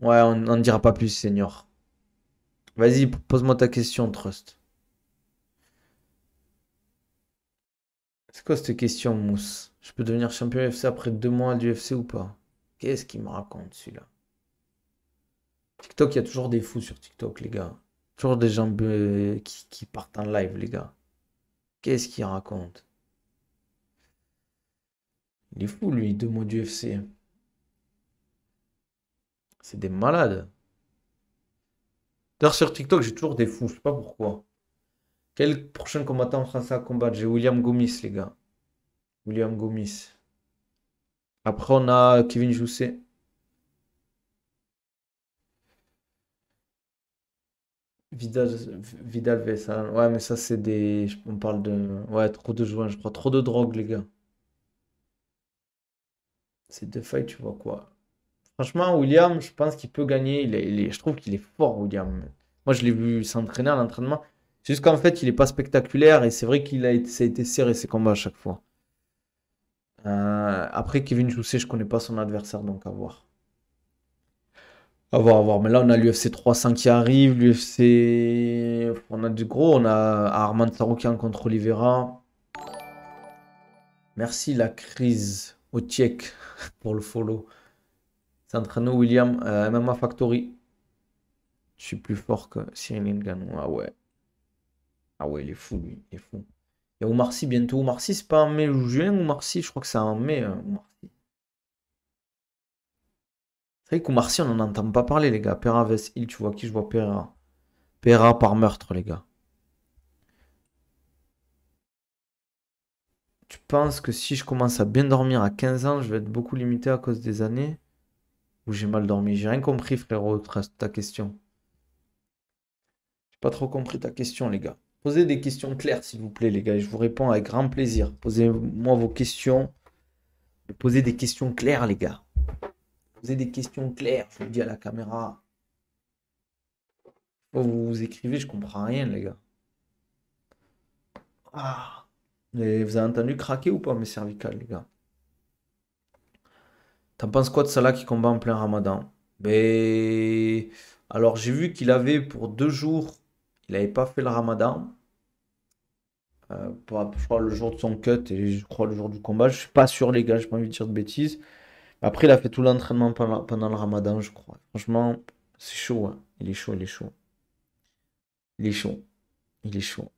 Ouais, on n'en dira pas plus, senior. Vas-y, pose-moi ta question, Trust. C'est quoi cette question, Mousse Je peux devenir champion UFC après deux mois du UFC ou pas Qu'est-ce qu'il me raconte, celui-là TikTok, il y a toujours des fous sur TikTok, les gars. Toujours des gens qui, partent en live, les gars. Qu'est-ce qu'il raconte Il est fou, lui, deux mois UFC. C'est des malades. D'ailleurs, sur TikTok, j'ai toujours des fous, je sais pas pourquoi. Quel prochain combattant français à combattre J'ai William Gomis, les gars. William Gomis. Après, on a Kevin Jousset. Vidal, Vidal Ouais, mais ça, c'est des. On parle de. Ouais, trop de joints, je crois. Trop de drogue, les gars. C'est deux failles, tu vois quoi. Franchement, William, je pense qu'il peut gagner. je trouve qu'il est fort, William. Moi, je l'ai vu s'entraîner à l'entraînement. C'est juste qu'en fait, il n'est pas spectaculaire et c'est vrai qu'il a été, ça a été serré ses combats à chaque fois. Euh, après, Kevin je sais, je connais pas son adversaire, donc à voir. À voir, à voir. Mais là, on a l'UFC 300 qui arrive, l'UFC. On a du gros, on a Armand en contre Oliveira. Merci la crise au tchèque <laughs> pour le follow. Centrano William, euh, MMA Factory. Je suis plus fort que Cyril Lingan. Ah ouais. Ah ouais, il est fou, lui. Il est fou. Il y a bientôt. Omar c'est pas en mai ou juin, Ou je crois que c'est en mai. Hein, c'est vrai on n'en entend pas parler, les gars. Pera il tu vois qui je vois Pera. Pera par meurtre, les gars. Tu penses que si je commence à bien dormir à 15 ans, je vais être beaucoup limité à cause des années où j'ai mal dormi J'ai rien compris, frérot, ta question. J'ai pas trop compris ta question, les gars. Posez des questions claires, s'il vous plaît, les gars. Je vous réponds avec grand plaisir. Posez-moi vos questions. Posez des questions claires, les gars. Posez des questions claires, je vous dis à la caméra. vous, vous écrivez, je comprends rien, les gars. Ah. vous avez entendu craquer ou pas mes cervicales, les gars T'en penses quoi de Salah qui combat en plein ramadan Mais... Alors j'ai vu qu'il avait pour deux jours, il n'avait pas fait le ramadan. Euh, je crois le jour de son cut et je crois le jour du combat. Je suis pas sûr, les gars, j'ai pas envie de dire de bêtises. Après, il a fait tout l'entraînement pendant, pendant, le ramadan, je crois. Franchement, c'est chaud. Hein. Il est chaud, il est chaud. Il est chaud. Il est chaud.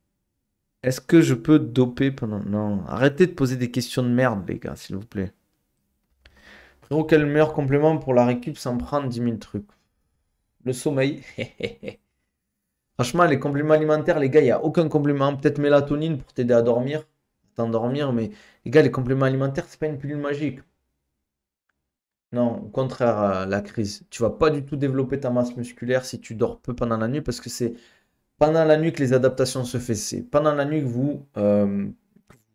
Est-ce que je peux doper pendant. Non, arrêtez de poser des questions de merde, les gars, s'il vous plaît. Frérot, quel meilleur complément pour la récup sans prendre 10 000 trucs Le sommeil. <laughs> Franchement, les compléments alimentaires, les gars, il n'y a aucun complément. Peut-être mélatonine pour t'aider à dormir, t'endormir, mais les gars, les compléments alimentaires, c'est pas une pilule magique. Non, au contraire, à euh, la crise. Tu vas pas du tout développer ta masse musculaire si tu dors peu pendant la nuit, parce que c'est pendant la nuit que les adaptations se font. C'est pendant la nuit que vous, euh,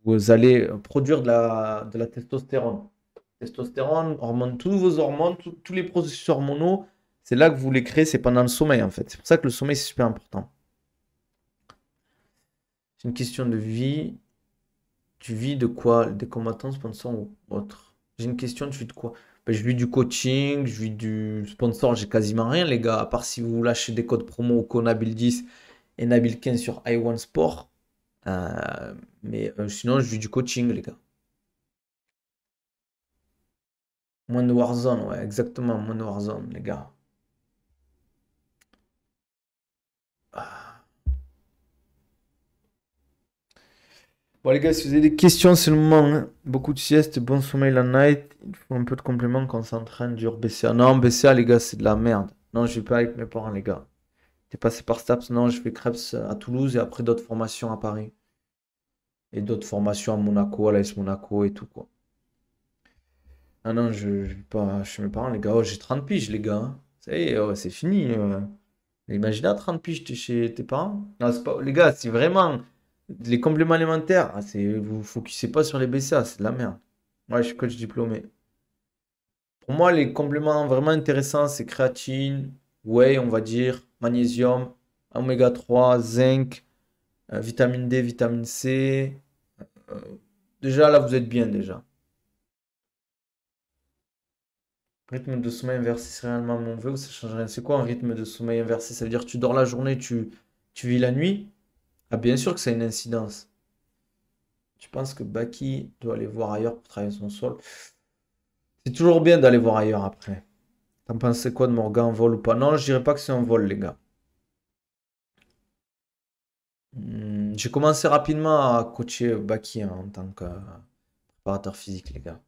vous allez produire de la, de la testostérone. Testostérone, hormone, tous vos hormones, tous les processus hormonaux c'est là que vous les créez, c'est pendant le sommeil en fait. C'est pour ça que le sommeil c'est super important. C'est une question de vie. Tu vis de quoi Des combattants, sponsors ou autre J'ai une question, tu vis de quoi ben, Je vis du coaching, je vis du sponsor, j'ai quasiment rien les gars, à part si vous lâchez des codes promo au Conabil 10 et Nabil 15 sur i Sport. Euh, mais euh, sinon, je vis du coaching les gars. Moins de Warzone, ouais, exactement, moins de Warzone, les gars. Bon, les gars, si vous avez des questions, c'est le moment. Hein. Beaucoup de sieste, bon sommeil la night. Il faut un peu de compléments quand on s'entraîne dur BCA. Ah non, BCA, les gars, c'est de la merde. Non, je vais pas avec mes parents, les gars. T'es passé par STAPS. Non, je fais Krebs à Toulouse et après d'autres formations à Paris. Et d'autres formations à Monaco, à l'AS Monaco et tout, quoi. Ah non, je, vais pas chez mes parents, les gars. Oh, j'ai 30 piges, les gars. Ça y est, oh, c'est fini. Euh. Imaginez à 30 piges, t'es chez tes parents. Non, pas... Les gars, c'est vraiment les compléments alimentaires, ah, c'est, vous ne focussez pas sur les BCA, c'est de la merde. Moi, je suis coach diplômé. Pour moi, les compléments vraiment intéressants, c'est créatine, whey, on va dire, magnésium, oméga 3, zinc, euh, vitamine D, vitamine C. Euh, déjà, là, vous êtes bien déjà. Rythme de sommeil inversé, c'est réellement mon ou ça change rien C'est quoi un rythme de sommeil inversé Ça veut dire que tu dors la journée, tu, tu vis la nuit ah, bien sûr que ça a une incidence. Je pense que Baki doit aller voir ailleurs pour travailler son sol. C'est toujours bien d'aller voir ailleurs après. T'en penses quoi de Morgan en vol ou pas Non, je dirais pas que c'est un vol, les gars. Hmm, j'ai commencé rapidement à coacher Baki hein, en tant que préparateur physique, les gars.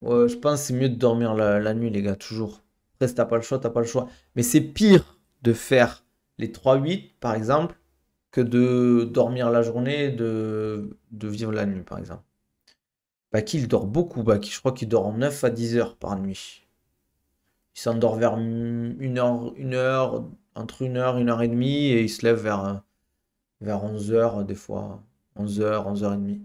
Ouais, je pense c'est mieux de dormir la, nuit, les gars, toujours. Après, t'as pas le choix, t'as pas le choix. Mais c'est pire de faire 3-8, par exemple, que de dormir la journée de, de vivre la nuit, par exemple. Baki, il dort beaucoup, qui Je crois qu'il dort en 9 à 10 heures par nuit. Il s'endort vers une heure, une heure, entre une heure, une heure et demie, et il se lève vers, vers 11 heures, des fois. 11 heures, 11 heures et demie.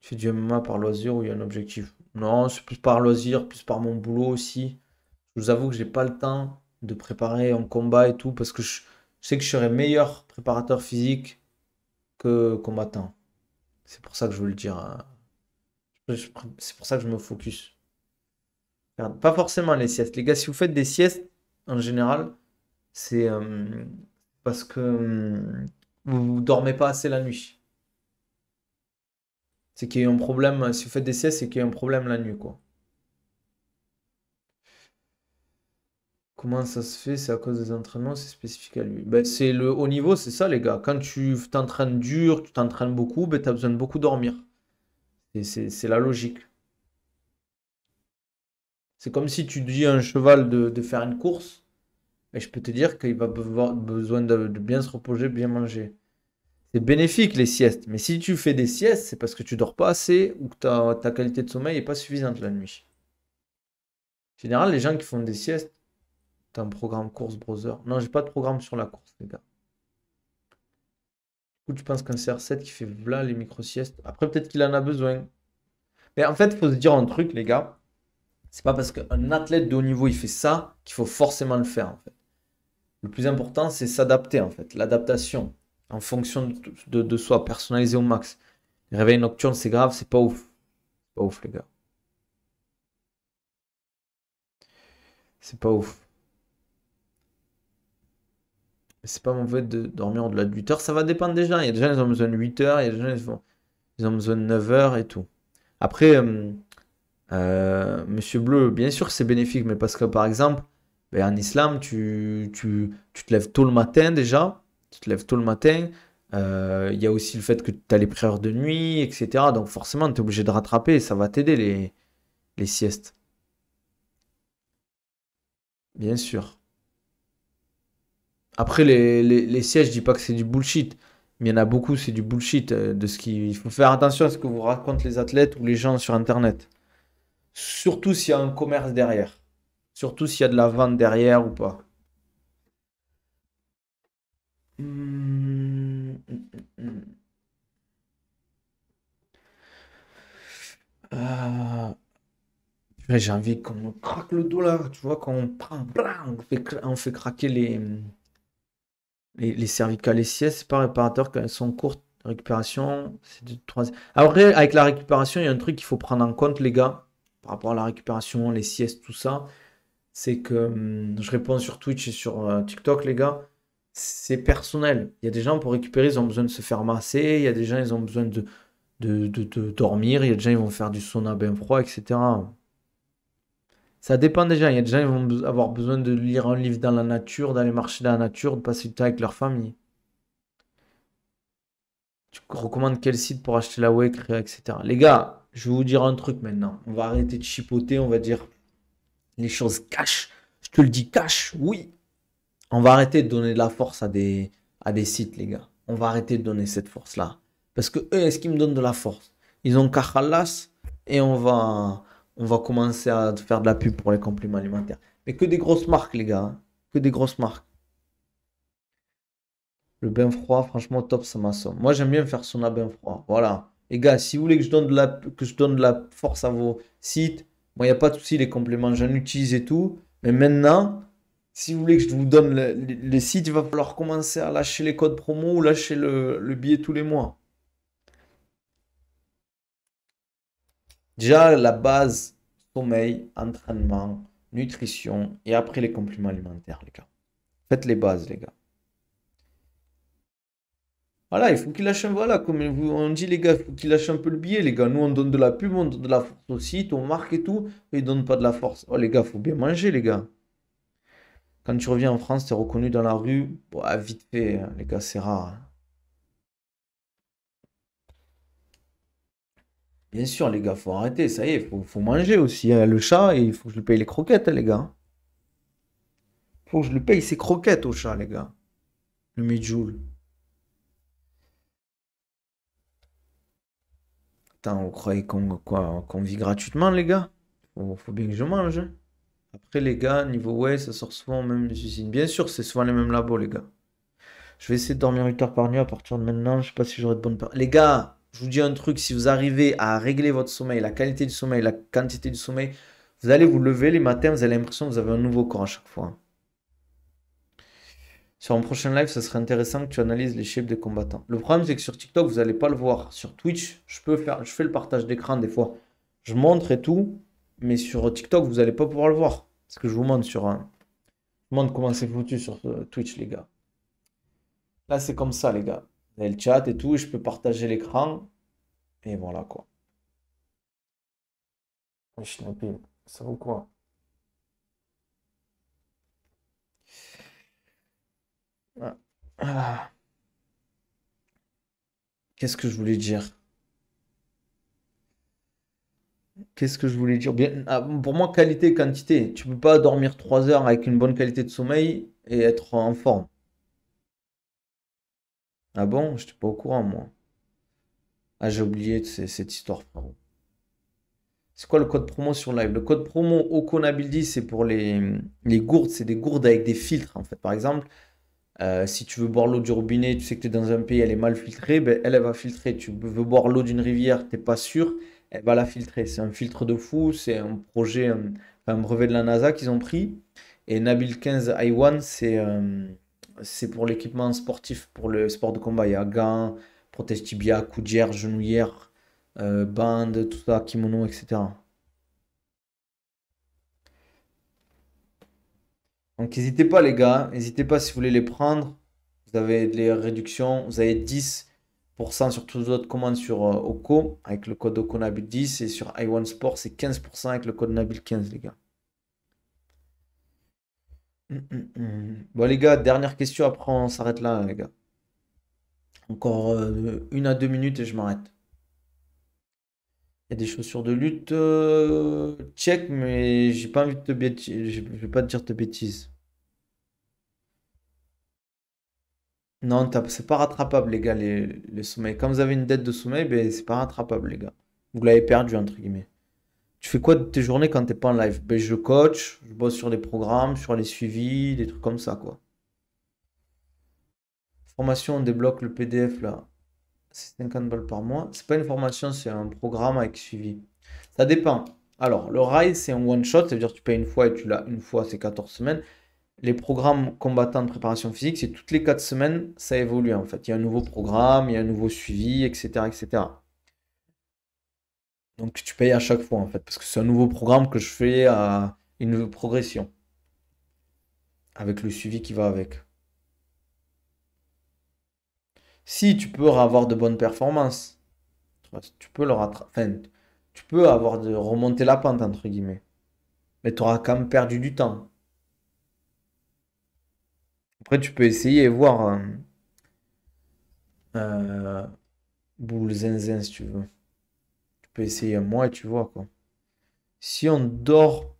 Tu fais du MMA par loisir ou il y a un objectif Non, c'est plus par loisir, plus par mon boulot aussi. Je vous avoue que j'ai pas le temps de préparer en combat et tout, parce que je, sais que je serais meilleur préparateur physique que combattant. C'est pour ça que je veux le dire. Euh, c'est pour ça que je me focus. Pas forcément les siestes. Les gars, si vous faites des siestes, en général, c'est euh, parce que euh, vous, ne dormez pas assez la nuit. C'est qu'il y a un problème. Si vous faites des siestes, c'est qu'il y a un problème la nuit, quoi. Comment ça se fait C'est à cause des entraînements, c'est spécifique à lui. Ben, c'est le haut niveau, c'est ça les gars. Quand tu t'entraînes dur, tu t'entraînes beaucoup, ben, tu as besoin de beaucoup dormir. C'est la logique. C'est comme si tu dis à un cheval de, faire une course, et ben, je peux te dire qu'il va avoir besoin de, bien se reposer, bien manger. C'est bénéfique les siestes, mais si tu fais des siestes, c'est parce que tu dors pas assez ou que ta, ta qualité de sommeil n'est pas suffisante la nuit. En général, les gens qui font des siestes, T'as un programme course browser. Non, j'ai pas de programme sur la course, les gars. Du coup, tu penses qu'un CR7 qui fait là les micro-siestes. Après, peut-être qu'il en a besoin. Mais en fait, il faut se dire un truc, les gars. C'est pas parce qu'un athlète de haut niveau, il fait ça qu'il faut forcément le faire, en fait. Le plus important, c'est s'adapter, en fait. L'adaptation en fonction de, soi, personnalisé au max. Réveil nocturne, c'est grave, c'est pas ouf. Pas ouf, les gars. C'est pas ouf c'est pas mon fait de dormir au-delà de 8 heures. Ça va dépendre déjà. gens. Il y a des gens, qui ont besoin de 8 heures, il y a des gens, ils, ont besoin de 9 h et tout. Après, euh, euh, Monsieur Bleu, bien sûr, c'est bénéfique, mais parce que par exemple, ben, en islam, tu, tu, te lèves tôt le matin déjà. Tu te lèves tôt le matin. Euh, il y a aussi le fait que tu as les prières de nuit, etc. Donc forcément, tu es obligé de rattraper et ça va t'aider les, les siestes. Bien sûr. Après, les, sièges, je dis pas que c'est du bullshit, mais il y en a beaucoup, c'est du bullshit. Euh, de ce Il faut faire attention à ce que vous racontent les athlètes ou les gens sur Internet. Surtout s'il y a un commerce derrière. Surtout s'il y a de la vente derrière ou pas. Euh, j'ai envie qu'on me craque le dos tu vois, qu'on on on fait craquer les, les, les cervicales, les siestes, c'est pas réparateur quand elles sont courtes. Récupération, c'est de 3. Après, avec la récupération, il y a un truc qu'il faut prendre en compte, les gars, par rapport à la récupération, les siestes, tout ça. C'est que hum, je réponds sur Twitch et sur euh, TikTok, les gars. C'est personnel. Il y a des gens pour récupérer, ils ont besoin de se faire masser. Il y a des gens, ils ont besoin de, de, dormir. Il y a des gens, ils vont faire du sauna bien froid, etc. Ça dépend des gens. Il y a des gens qui vont avoir besoin de lire un livre dans la nature, d'aller marcher dans la nature, de passer du temps avec leur famille. Tu recommandes quel site pour acheter la web, etc. Les gars, je vais vous dire un truc maintenant. On va arrêter de chipoter, on va dire les choses cash. Je te le dis cash, oui. On va arrêter de donner de la force à des, à des sites, les gars. On va arrêter de donner cette force-là. Parce que eux, est-ce qu'ils me donnent de la force Ils ont Kachalas et on va on va commencer à faire de la pub pour les compléments alimentaires. Mais que des grosses marques, les gars. Hein. Que des grosses marques. Le bain froid, franchement, top, ça m'assomme. Moi, j'aime bien faire son bain froid. Voilà. Les gars, si vous voulez que je donne de la, que je donne de la force à vos sites, moi, il n'y a pas de souci, les compléments, j'en utilise et tout. Mais maintenant, si vous voulez que je vous donne les, sites, il va falloir commencer à lâcher les codes promo ou lâcher le, le billet tous les mois. Déjà, la base, sommeil, entraînement, nutrition et après les compléments alimentaires, les gars. Faites les bases, les gars. Voilà, il faut qu'il lâche un voilà, comme on dit les gars, il faut qu'il lâche un peu le billet, les gars. Nous on donne de la pub, on donne de la force au site, on marque et tout, mais ils donnent pas de la force. Oh les gars, faut bien manger, les gars. Quand tu reviens en France, tu es reconnu dans la rue, bah, vite fait, hein, les gars, c'est rare. Hein. Bien sûr, les gars, faut arrêter, ça y est, faut, faut manger aussi. Hein. Le chat, il faut que je lui paye les croquettes, hein, les gars. Faut que je lui paye ses croquettes au chat, les gars. Le midjoul. Attends, vous croyez qu'on qu'on vit gratuitement, les gars faut, faut, bien que je mange. Hein. Après, les gars, niveau ouais, ça sort souvent même mêmes usines. Bien sûr, c'est souvent les mêmes labos, les gars. Je vais essayer de dormir 8 heures par nuit à partir de maintenant. Je sais pas si j'aurai de bonnes... Les gars je vous dis un truc, si vous arrivez à régler votre sommeil, la qualité du sommeil, la quantité du sommeil, vous allez vous lever les matins, vous avez l'impression que vous avez un nouveau corps à chaque fois. Sur un prochain live, ce serait intéressant que tu analyses les chiffres des combattants. Le problème, c'est que sur TikTok, vous n'allez pas le voir. Sur Twitch, je, peux faire, je fais le partage d'écran des fois. Je montre et tout, mais sur TikTok, vous n'allez pas pouvoir le voir. Ce que je vous montre sur un. Je vous montre comment c'est foutu sur euh, Twitch, les gars. Là, c'est comme ça, les gars le chat et tout, et je peux partager l'écran. Et voilà quoi. ça vaut quoi ah. Ah. Qu'est-ce que je voulais dire Qu'est-ce que je voulais dire Bien, ah, Pour moi, qualité quantité. Tu peux pas dormir 3 heures avec une bonne qualité de sommeil et être en forme. Ah bon J'étais pas au courant, moi. Ah, j'ai oublié cette histoire, frérot. C'est quoi le code promo sur live Le code promo Okonabildi, c'est pour les, les gourdes. C'est des gourdes avec des filtres, en fait. Par exemple, euh, si tu veux boire l'eau du robinet, tu sais que tu es dans un pays, elle est mal filtrée, ben elle, va filtrer. Tu veux boire l'eau d'une rivière, tu pas sûr, elle va la filtrer. C'est un filtre de fou, c'est un projet, un, brevet de la NASA qu'ils ont pris. Et Nabil 15 i 1 c'est euh, c'est pour l'équipement sportif, pour le sport de combat. Il y a gants, protège tibia, coudière, genouillère, euh, bande, tout ça, kimono, etc. Donc n'hésitez pas les gars, n'hésitez pas si vous voulez les prendre. Vous avez des réductions, vous avez 10% sur toutes les autres commandes sur euh, OCO avec le code OCONABIL10 et sur i Sport c'est 15% avec le code NABIL15 les gars. Mm, mm, mm. Bon, les gars, dernière question, après on s'arrête là, les gars. Encore euh, une à deux minutes et je m'arrête. Il y a des chaussures de lutte. Euh, check, mais j'ai pas envie de te Je vais pas te dire de bêtises. Non, c'est pas rattrapable, les gars, les, les Quand vous avez une dette de sommeil, ben, c'est pas rattrapable, les gars. Vous l'avez perdu, entre guillemets. Tu fais quoi de tes journées quand tu n'es pas en live ben, Je coach, je bosse sur des programmes, sur les suivis, des trucs comme ça, quoi. Formation, on débloque le PDF là. C'est 50 balles par mois. C'est pas une formation, c'est un programme avec suivi. Ça dépend. Alors, le Rise c'est un one shot, c'est-à-dire tu payes une fois et tu l'as une fois, c'est 14 semaines. Les programmes combattants de préparation physique, c'est toutes les 4 semaines, ça évolue en fait. Il y a un nouveau programme, il y a un nouveau suivi, etc. etc. Donc tu payes à chaque fois en fait, parce que c'est un nouveau programme que je fais à une progression, avec le suivi qui va avec. Si tu peux avoir de bonnes performances, tu peux le rattraper, tu peux avoir de remonter la pente entre guillemets, mais tu auras quand même perdu du temps. Après, tu peux essayer et voir euh, euh, boule zinzin si tu veux essayer un mois et tu vois quoi. Si on dort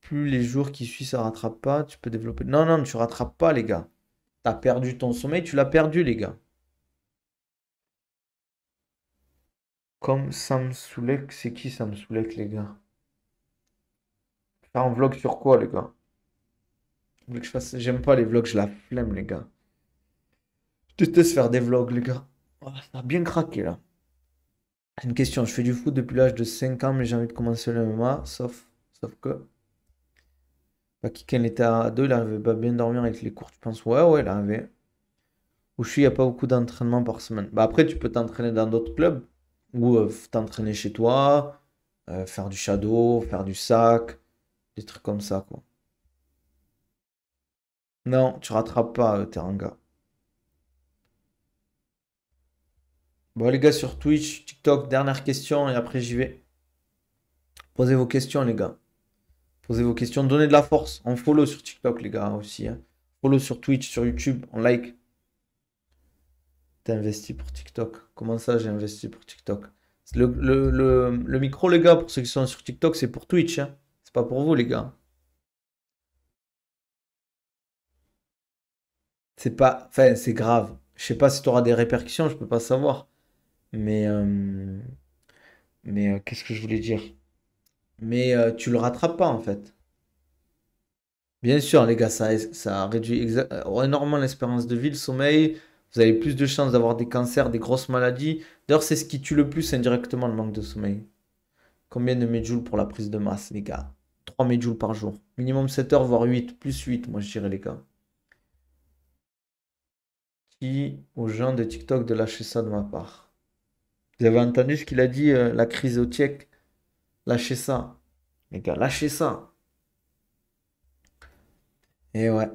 plus les jours qui suivent, ça rattrape pas, tu peux développer. Non, non, tu rattrapes pas les gars. Tu as perdu ton sommeil, tu l'as perdu les gars. Comme Sam Soulek, c'est qui Sam Soulek les gars Faire un vlog sur quoi les gars que je fasse... J'aime pas les vlogs, je la flemme les gars. Je déteste faire des vlogs les gars. Oh, ça a bien craqué là. Une question, je fais du foot depuis l'âge de 5 ans, mais j'ai envie de commencer le MMA, sauf, sauf que. Bah, quand était à 2, il n'arrivait pas bien dormir avec les cours, tu penses Ouais, ouais, il avait. Où je suis, il n'y a pas beaucoup d'entraînement par semaine. Bah, après, tu peux t'entraîner dans d'autres clubs, ou euh, t'entraîner chez toi, euh, faire du shadow, faire du sac, des trucs comme ça, quoi. Non, tu rattrapes pas, euh, Teranga. Bon, les gars, sur Twitch, TikTok, dernière question et après j'y vais. Posez vos questions, les gars. Posez vos questions. Donnez de la force. On follow sur TikTok, les gars, aussi. Hein. Follow sur Twitch, sur YouTube. On like. T'as investi pour TikTok. Comment ça, j'ai investi pour TikTok le, le, micro, les gars, pour ceux qui sont sur TikTok, c'est pour Twitch. Hein. C'est pas pour vous, les gars. C'est pas. Enfin, c'est grave. Je sais pas si tu auras des répercussions, je peux pas savoir. Mais, euh, mais euh, qu'est-ce que je voulais dire Mais euh, tu le rattrapes pas en fait. Bien sûr, les gars, ça, ça réduit énormément l'espérance de vie, le sommeil. Vous avez plus de chances d'avoir des cancers, des grosses maladies. D'ailleurs, c'est ce qui tue le plus indirectement le manque de sommeil. Combien de méjoules pour la prise de masse, les gars 3 méjoules par jour. Minimum 7 heures, voire 8, plus 8, moi je dirais, les gars Qui aux gens de TikTok de lâcher ça de ma part. Vous avez entendu ce qu'il a dit, euh, la crise au tchèque Lâchez ça. Les gars, lâchez ça. Et eh ouais.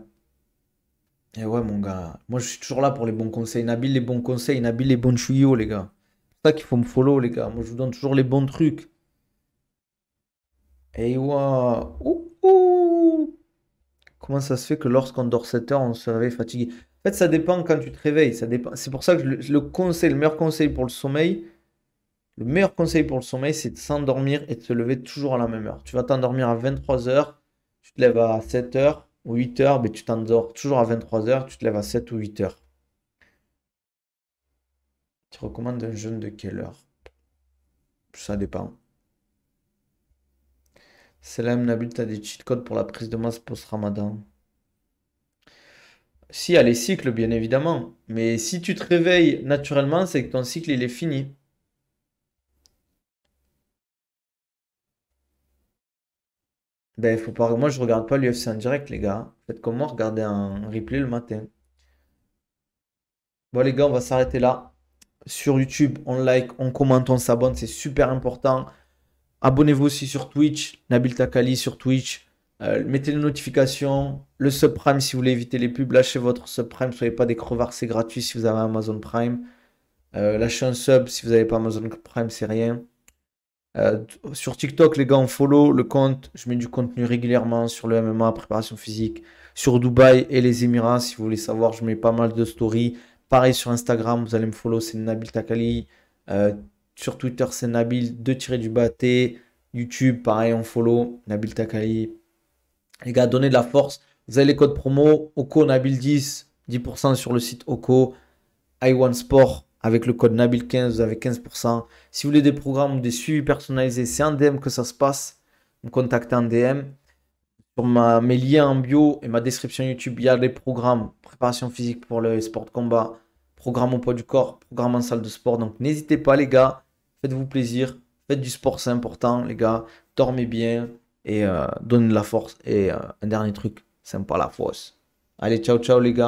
Et eh ouais, mon gars. Moi, je suis toujours là pour les bons conseils. Nabil, les bons conseils. Nabil, les bons tuyaux, les gars. C'est ça qu'il faut me follow, les gars. Moi, je vous donne toujours les bons trucs. Et eh ouais. Comment ça se fait que lorsqu'on dort 7 heures, on se réveille fatigué En fait, ça dépend quand tu te réveilles. Ça dépend. C'est pour ça que le, conseil le meilleur conseil pour le sommeil, le meilleur conseil pour le sommeil, c'est de s'endormir et de se lever toujours à la même heure. Tu vas t'endormir à 23h, tu te lèves à 7h ou 8h, mais ben, tu t'endors toujours à 23h, tu te lèves à 7 ou 8h. Tu recommandes un jeûne de quelle heure Ça dépend. Salam Nabil, tu as des cheat codes pour la prise de masse post-ramadan Si, il y a les cycles, bien évidemment. Mais si tu te réveilles naturellement, c'est que ton cycle, il est fini. Ben, faut pas... Moi, je regarde pas l'UFC en direct, les gars. Faites comme moi, regardez un replay le matin. Bon, les gars, on va s'arrêter là. Sur YouTube, on like, on commente, on s'abonne, c'est super important. Abonnez-vous aussi sur Twitch, Nabil Takali sur Twitch. Euh, mettez les notifications, le subprime si vous voulez éviter les pubs, lâchez votre subprime, soyez pas des crevards, c'est gratuit si vous avez Amazon Prime. Euh, lâchez un sub si vous n'avez pas Amazon Prime, c'est rien. Euh, sur TikTok, les gars, on follow le compte. Je mets du contenu régulièrement sur le MMA, préparation physique, sur Dubaï et les Émirats. Si vous voulez savoir, je mets pas mal de stories. Pareil sur Instagram, vous allez me follow, c'est Nabil Takali. Euh, sur Twitter, c'est Nabil tirer du Bâté, YouTube, pareil, on follow Nabil Takali. Les gars, donnez de la force. Vous avez les codes promo OCO Nabil 10, 10% sur le site OCO. I Sport, avec le code Nabil15, vous avez 15%. Si vous voulez des programmes des suivis personnalisés, c'est en DM que ça se passe. me contactez en DM. Sur mes liens en bio et ma description YouTube, il y a les programmes préparation physique pour le sport de combat, programme au poids du corps, programme en salle de sport. Donc n'hésitez pas, les gars, faites-vous plaisir, faites du sport, c'est important, les gars. Dormez bien et euh, donnez de la force. Et euh, un dernier truc, c'est pas la force. Allez, ciao, ciao, les gars.